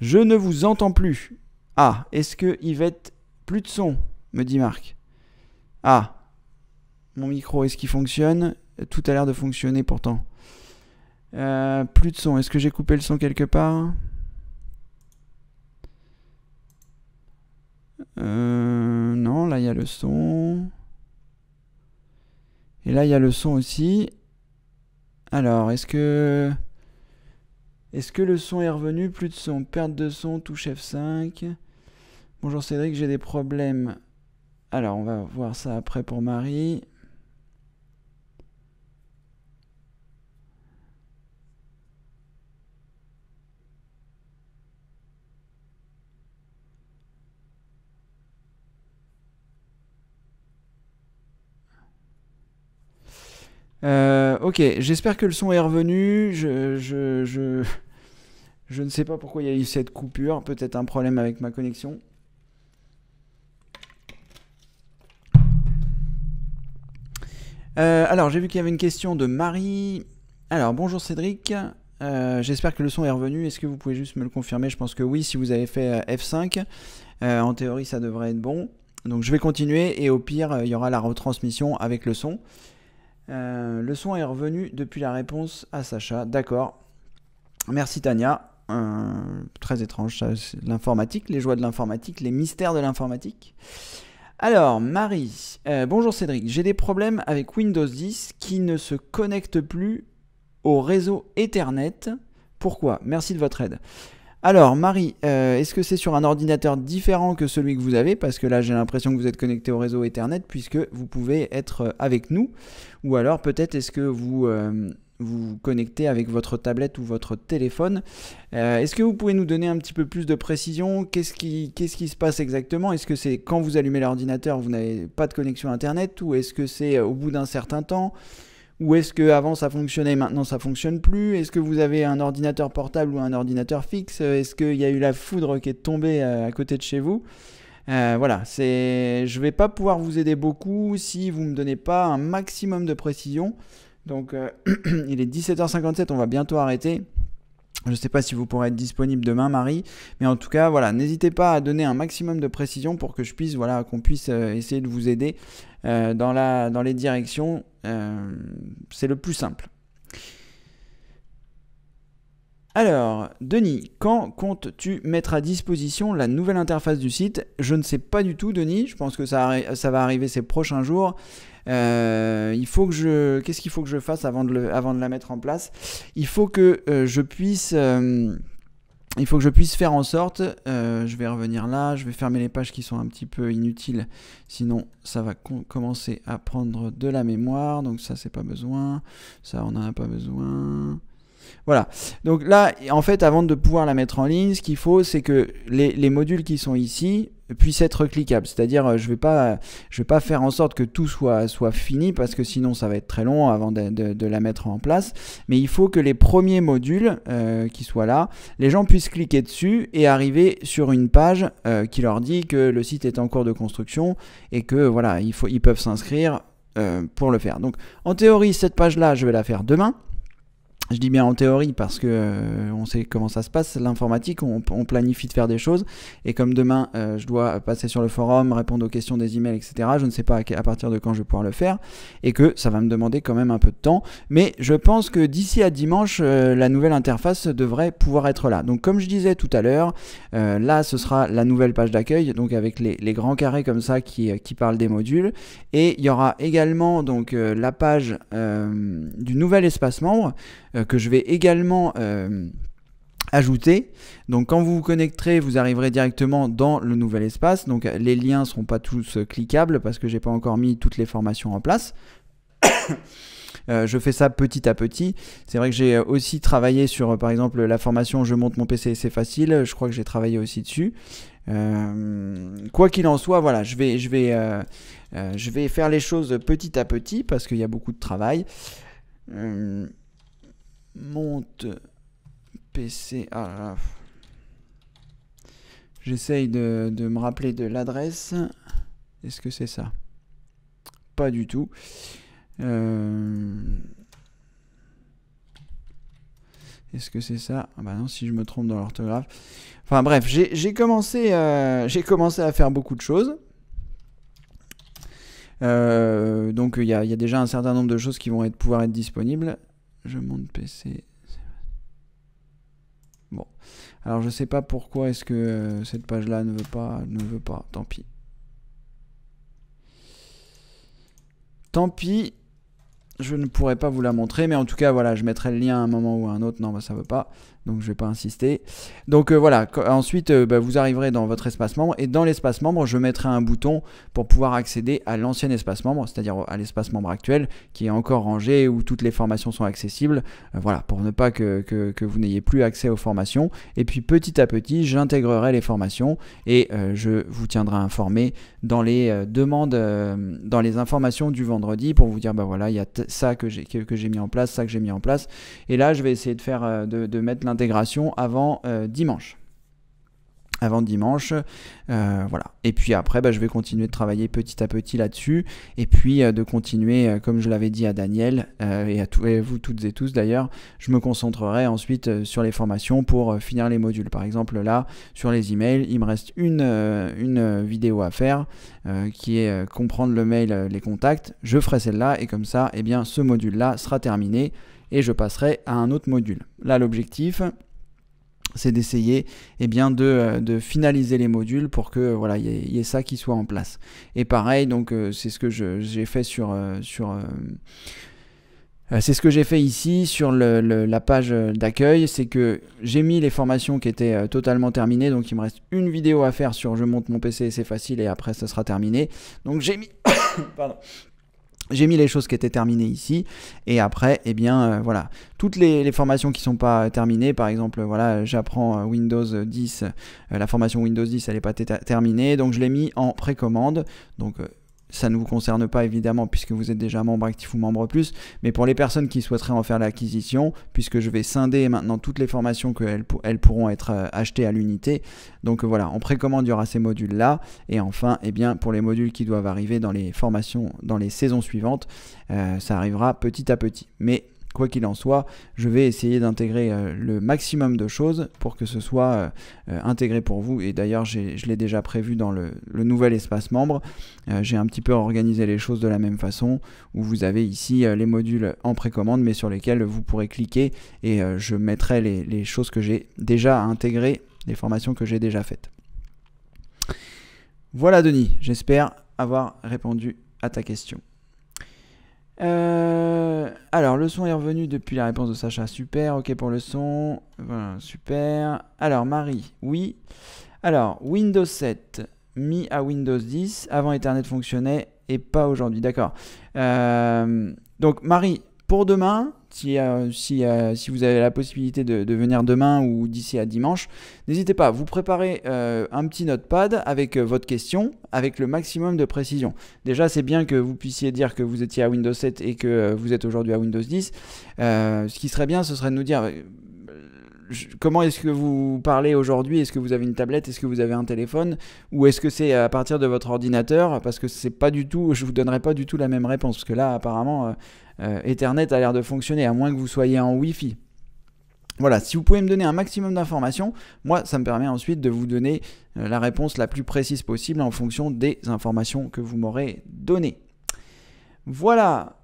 Je ne vous entends plus. Ah, est-ce que Yvette, plus de son me dit Marc. Ah, mon micro, est-ce qu'il fonctionne Tout a l'air de fonctionner pourtant. Euh, plus de son, est-ce que j'ai coupé le son quelque part euh, Non, là il y a le son. Et là, il y a le son aussi. Alors, est-ce que... Est-ce que le son est revenu Plus de son, perte de son, touche F5. Bonjour Cédric, j'ai des problèmes. Alors, on va voir ça après pour Marie. Euh, ok, j'espère que le son est revenu. Je, ne sais pas pourquoi il y a eu cette coupure. Peut-être un problème avec ma connexion. Euh, alors, j'ai vu qu'il y avait une question de Marie. Alors, bonjour Cédric. Euh, j'espère que le son est revenu. Est-ce que vous pouvez juste me le confirmer Je pense que oui, si vous avez fait F5. en théorie, ça devrait être bon. Donc, je vais continuer et au pire, il y aura la retransmission avec le son. Euh, le son est revenu depuis la réponse à Sacha. D'accord. Merci Tania. Euh, très étrange, l'informatique, les joies de l'informatique, les mystères de l'informatique. Alors, Marie, euh, bonjour Cédric, j'ai des problèmes avec Windows 10 qui ne se connecte plus au réseau Ethernet. Pourquoi Merci de votre aide. Alors, Marie, euh, est-ce que c'est sur un ordinateur différent que celui que vous avez Parce que là, j'ai l'impression que vous êtes connecté au réseau Ethernet, puisque vous pouvez être euh, avec nous. Ou alors, peut-être, est-ce que euh, vous vous connectez avec votre tablette ou votre téléphone Est-ce que vous pouvez nous donner un petit peu plus de précision Qu'est-ce qui, qu'est-ce qui se passe exactement Est-ce que c'est quand vous allumez l'ordinateur, vous n'avez pas de connexion Internet Ou est-ce que c'est au bout d'un certain temps ou est-ce que avant ça fonctionnait, maintenant ça fonctionne plus Est-ce que vous avez un ordinateur portable ou un ordinateur fixe Est-ce qu'il y a eu la foudre qui est tombée euh, à côté de chez vous euh, voilà, c'est, je vais pas pouvoir vous aider beaucoup si vous me donnez pas un maximum de précision. Donc, euh, *clears throat* il est 17h57, on va bientôt arrêter. Je ne sais pas si vous pourrez être disponible demain, Marie, mais en tout cas, voilà, n'hésitez pas à donner un maximum de précision pour que je puisse, voilà, qu'on puisse essayer de vous aider dans, la, dans les directions euh, c'est le plus simple. Alors, Denis, quand comptes-tu mettre à disposition la nouvelle interface du site Je ne sais pas du tout, Denis. Je pense que ça, va arriver ces prochains jours. Euh, il faut que je, qu'est-ce qu'il faut que je fasse avant de, la mettre en place Il faut que euh, je puisse il faut que je puisse faire en sorte, euh, je vais revenir là, je vais fermer les pages qui sont un petit peu inutiles, sinon ça va commencer à prendre de la mémoire, donc ça c'est pas besoin, ça on en a pas besoin. Voilà, donc là en fait avant de pouvoir la mettre en ligne, ce qu'il faut c'est que les, modules qui sont ici, puisse être cliquable. C'est-à-dire, euh, je ne vais, pas, vais pas faire en sorte que tout soit, soit fini, parce que sinon ça va être très long avant de, la mettre en place. Mais il faut que les premiers modules euh, qui soient là, les gens puissent cliquer dessus et arriver sur une page euh, qui leur dit que le site est en cours de construction et que voilà, faut, ils peuvent s'inscrire pour le faire. Donc en théorie, cette page-là, je vais la faire demain. Je dis bien en théorie parce que euh, on sait comment ça se passe. L'informatique, on, planifie de faire des choses et comme demain euh, je dois passer sur le forum, répondre aux questions des emails, etc. Je ne sais pas à, partir de quand je vais pouvoir le faire et que ça va me demander quand même un peu de temps. Mais je pense que d'ici à dimanche, euh, la nouvelle interface devrait pouvoir être là. Donc comme je disais tout à l'heure, là ce sera la nouvelle page d'accueil, donc avec les, grands carrés comme ça qui, qui parlent des modules et il y aura également donc la page du nouvel espace membre. Euh, que je vais également euh, ajouter. Donc quand vous vous connecterez, vous arriverez directement dans le nouvel espace. Donc les liens ne seront pas tous euh, cliquables parce que je n'ai pas encore mis toutes les formations en place. *coughs* je fais ça petit à petit. C'est vrai que j'ai aussi travaillé sur, par exemple, la formation Je monte mon PC, c'est facile. Je crois que j'ai travaillé aussi dessus. quoi qu'il en soit, voilà, je vais, je, vais, je vais faire les choses petit à petit parce qu'il y a beaucoup de travail monte PC. Ah J'essaye de, me rappeler de l'adresse. Est-ce que c'est ça Pas du tout. Euh, est-ce que c'est ça ah Bah non, si je me trompe dans l'orthographe. Enfin bref, j'ai commencé, euh, commencé à faire beaucoup de choses. Euh, donc il y, y, a déjà un certain nombre de choses qui vont être, pouvoir être disponibles. Je monte PC. Bon. Alors je sais pas pourquoi est-ce que euh, cette page-là ne veut pas, ne veut pas. Tant pis. Tant pis. Je ne pourrais pas vous la montrer, mais en tout cas, voilà, je mettrai le lien à un moment ou à un autre. Non, bah, ça veut pas donc je ne vais pas insister. Donc euh, voilà, ensuite euh, bah, vous arriverez dans votre espace membre et dans l'espace membre je mettrai un bouton pour pouvoir accéder à l'ancien espace membre, c'est-à-dire à, l'espace membre actuel qui est encore rangé où toutes les formations sont accessibles, euh, voilà, pour ne pas que, que, vous n'ayez plus accès aux formations. Et puis petit à petit j'intégrerai les formations et je vous tiendrai informé dans les demandes, dans les informations du vendredi pour vous dire bah voilà, il y a ça que j'ai que, mis en place, ça que j'ai mis en place. Et là je vais essayer de faire de, de mettre intégration avant euh, dimanche. Avant dimanche, euh, voilà. Et puis après, bah, je vais continuer de travailler petit à petit là-dessus, et puis euh, de continuer, comme je l'avais dit à Daniel et à vous toutes et tous d'ailleurs, je me concentrerai ensuite sur les formations pour finir les modules. Par exemple, là, sur les emails, il me reste une, vidéo à faire qui est comprendre le mail, les contacts. Je ferai celle-là, et comme ça, eh bien, ce module-là sera terminé et je passerai à un autre module. Là, l'objectif, c'est d'essayer et eh bien euh, de, finaliser les modules pour que euh, voilà il y, ait ça qui soit en place et pareil donc euh, c'est ce que j'ai fait sur sur c'est ce que j'ai fait ici sur la page d'accueil, c'est que j'ai mis les formations qui étaient totalement terminées, donc il me reste une vidéo à faire sur je monte mon PC, c'est facile et après ça sera terminé. Donc j'ai mis, *coughs* pardon, j'ai mis les choses qui étaient terminées ici et après eh bien euh, voilà toutes les, formations qui sont pas terminées par exemple voilà j'apprends euh, Windows 10 euh, la formation Windows 10 elle n'est pas terminée donc je l'ai mis en précommande donc ça ne vous concerne pas évidemment puisque vous êtes déjà membre actif ou membre plus, mais pour les personnes qui souhaiteraient en faire l'acquisition, puisque je vais scinder maintenant toutes les formations qu'elles elles pourront être euh, achetées à l'unité. Donc euh, voilà, on précommande, il y aura ces modules-là. Et enfin, eh bien, pour les modules qui doivent arriver dans les formations, dans les saisons suivantes, euh, ça arrivera petit à petit. Mais Quoi qu'il en soit, je vais essayer d'intégrer euh, le maximum de choses pour que ce soit euh, euh, intégré pour vous. Et d'ailleurs, je l'ai déjà prévu dans le, nouvel espace membre. J'ai un petit peu organisé les choses de la même façon, où vous avez ici les modules en précommande, mais sur lesquels vous pourrez cliquer et je mettrai les, les choses que j'ai déjà intégrées, les formations que j'ai déjà faites. Voilà Denis, j'espère avoir répondu à ta question. Euh, alors, le son est revenu depuis la réponse de Sacha. Super, ok pour le son. super. Alors, Marie, oui. Alors, Windows 7 mis à Windows 10. Avant, Ethernet fonctionnait et pas aujourd'hui. D'accord. Euh, donc, Marie, pour demain, euh, euh, si, vous avez la possibilité de, venir demain ou d'ici à dimanche, n'hésitez pas, vous préparez euh, un petit notepad avec votre question, avec le maximum de précision. Déjà, c'est bien que vous puissiez dire que vous étiez à Windows 7 et que vous êtes aujourd'hui à Windows 10. ce qui serait bien, ce serait de nous dire comment est-ce que vous parlez aujourd'hui Est-ce que vous avez une tablette Est-ce que vous avez un téléphone Ou est-ce que c'est à partir de votre ordinateur Parce que c'est pas du tout, je vous donnerai pas du tout la même réponse, parce que là, apparemment, euh, euh, Ethernet a l'air de fonctionner, à moins que vous soyez en Wi-Fi. Voilà, si vous pouvez me donner un maximum d'informations, moi, ça me permet ensuite de vous donner euh, la réponse la plus précise possible en fonction des informations que vous m'aurez données. Voilà.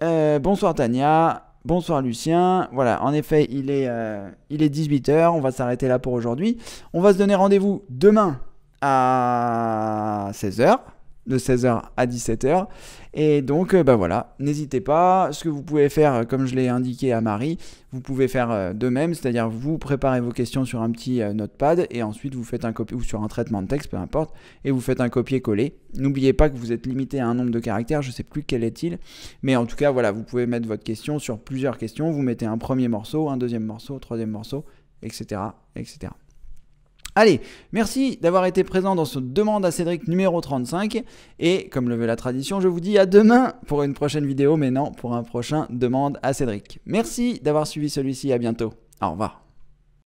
bonsoir Tania. Bonsoir Lucien. Voilà, en effet, il est, euh, il est 18h. On va s'arrêter là pour aujourd'hui. On va se donner rendez-vous demain à 16h de 16h à 17h. Et donc, ben voilà, n'hésitez pas. Ce que vous pouvez faire, euh, comme je l'ai indiqué à Marie, vous pouvez faire euh, de même, c'est-à-dire vous préparez vos questions sur un petit notepad et ensuite vous faites un copier ou sur un traitement de texte, peu importe, et vous faites un copier-coller. N'oubliez pas que vous êtes limité à un nombre de caractères, je ne sais plus quel est-il, mais en tout cas, voilà, vous pouvez mettre votre question sur plusieurs questions. Vous mettez un premier morceau, un deuxième morceau, un troisième morceau, etc., etc. Allez, merci d'avoir été présent dans ce Demande à Cédric numéro 35. Et comme le veut la tradition, je vous dis à demain pour une prochaine vidéo, mais non, pour un prochain Demande à Cédric. Merci d'avoir suivi celui-ci, à bientôt. Au revoir.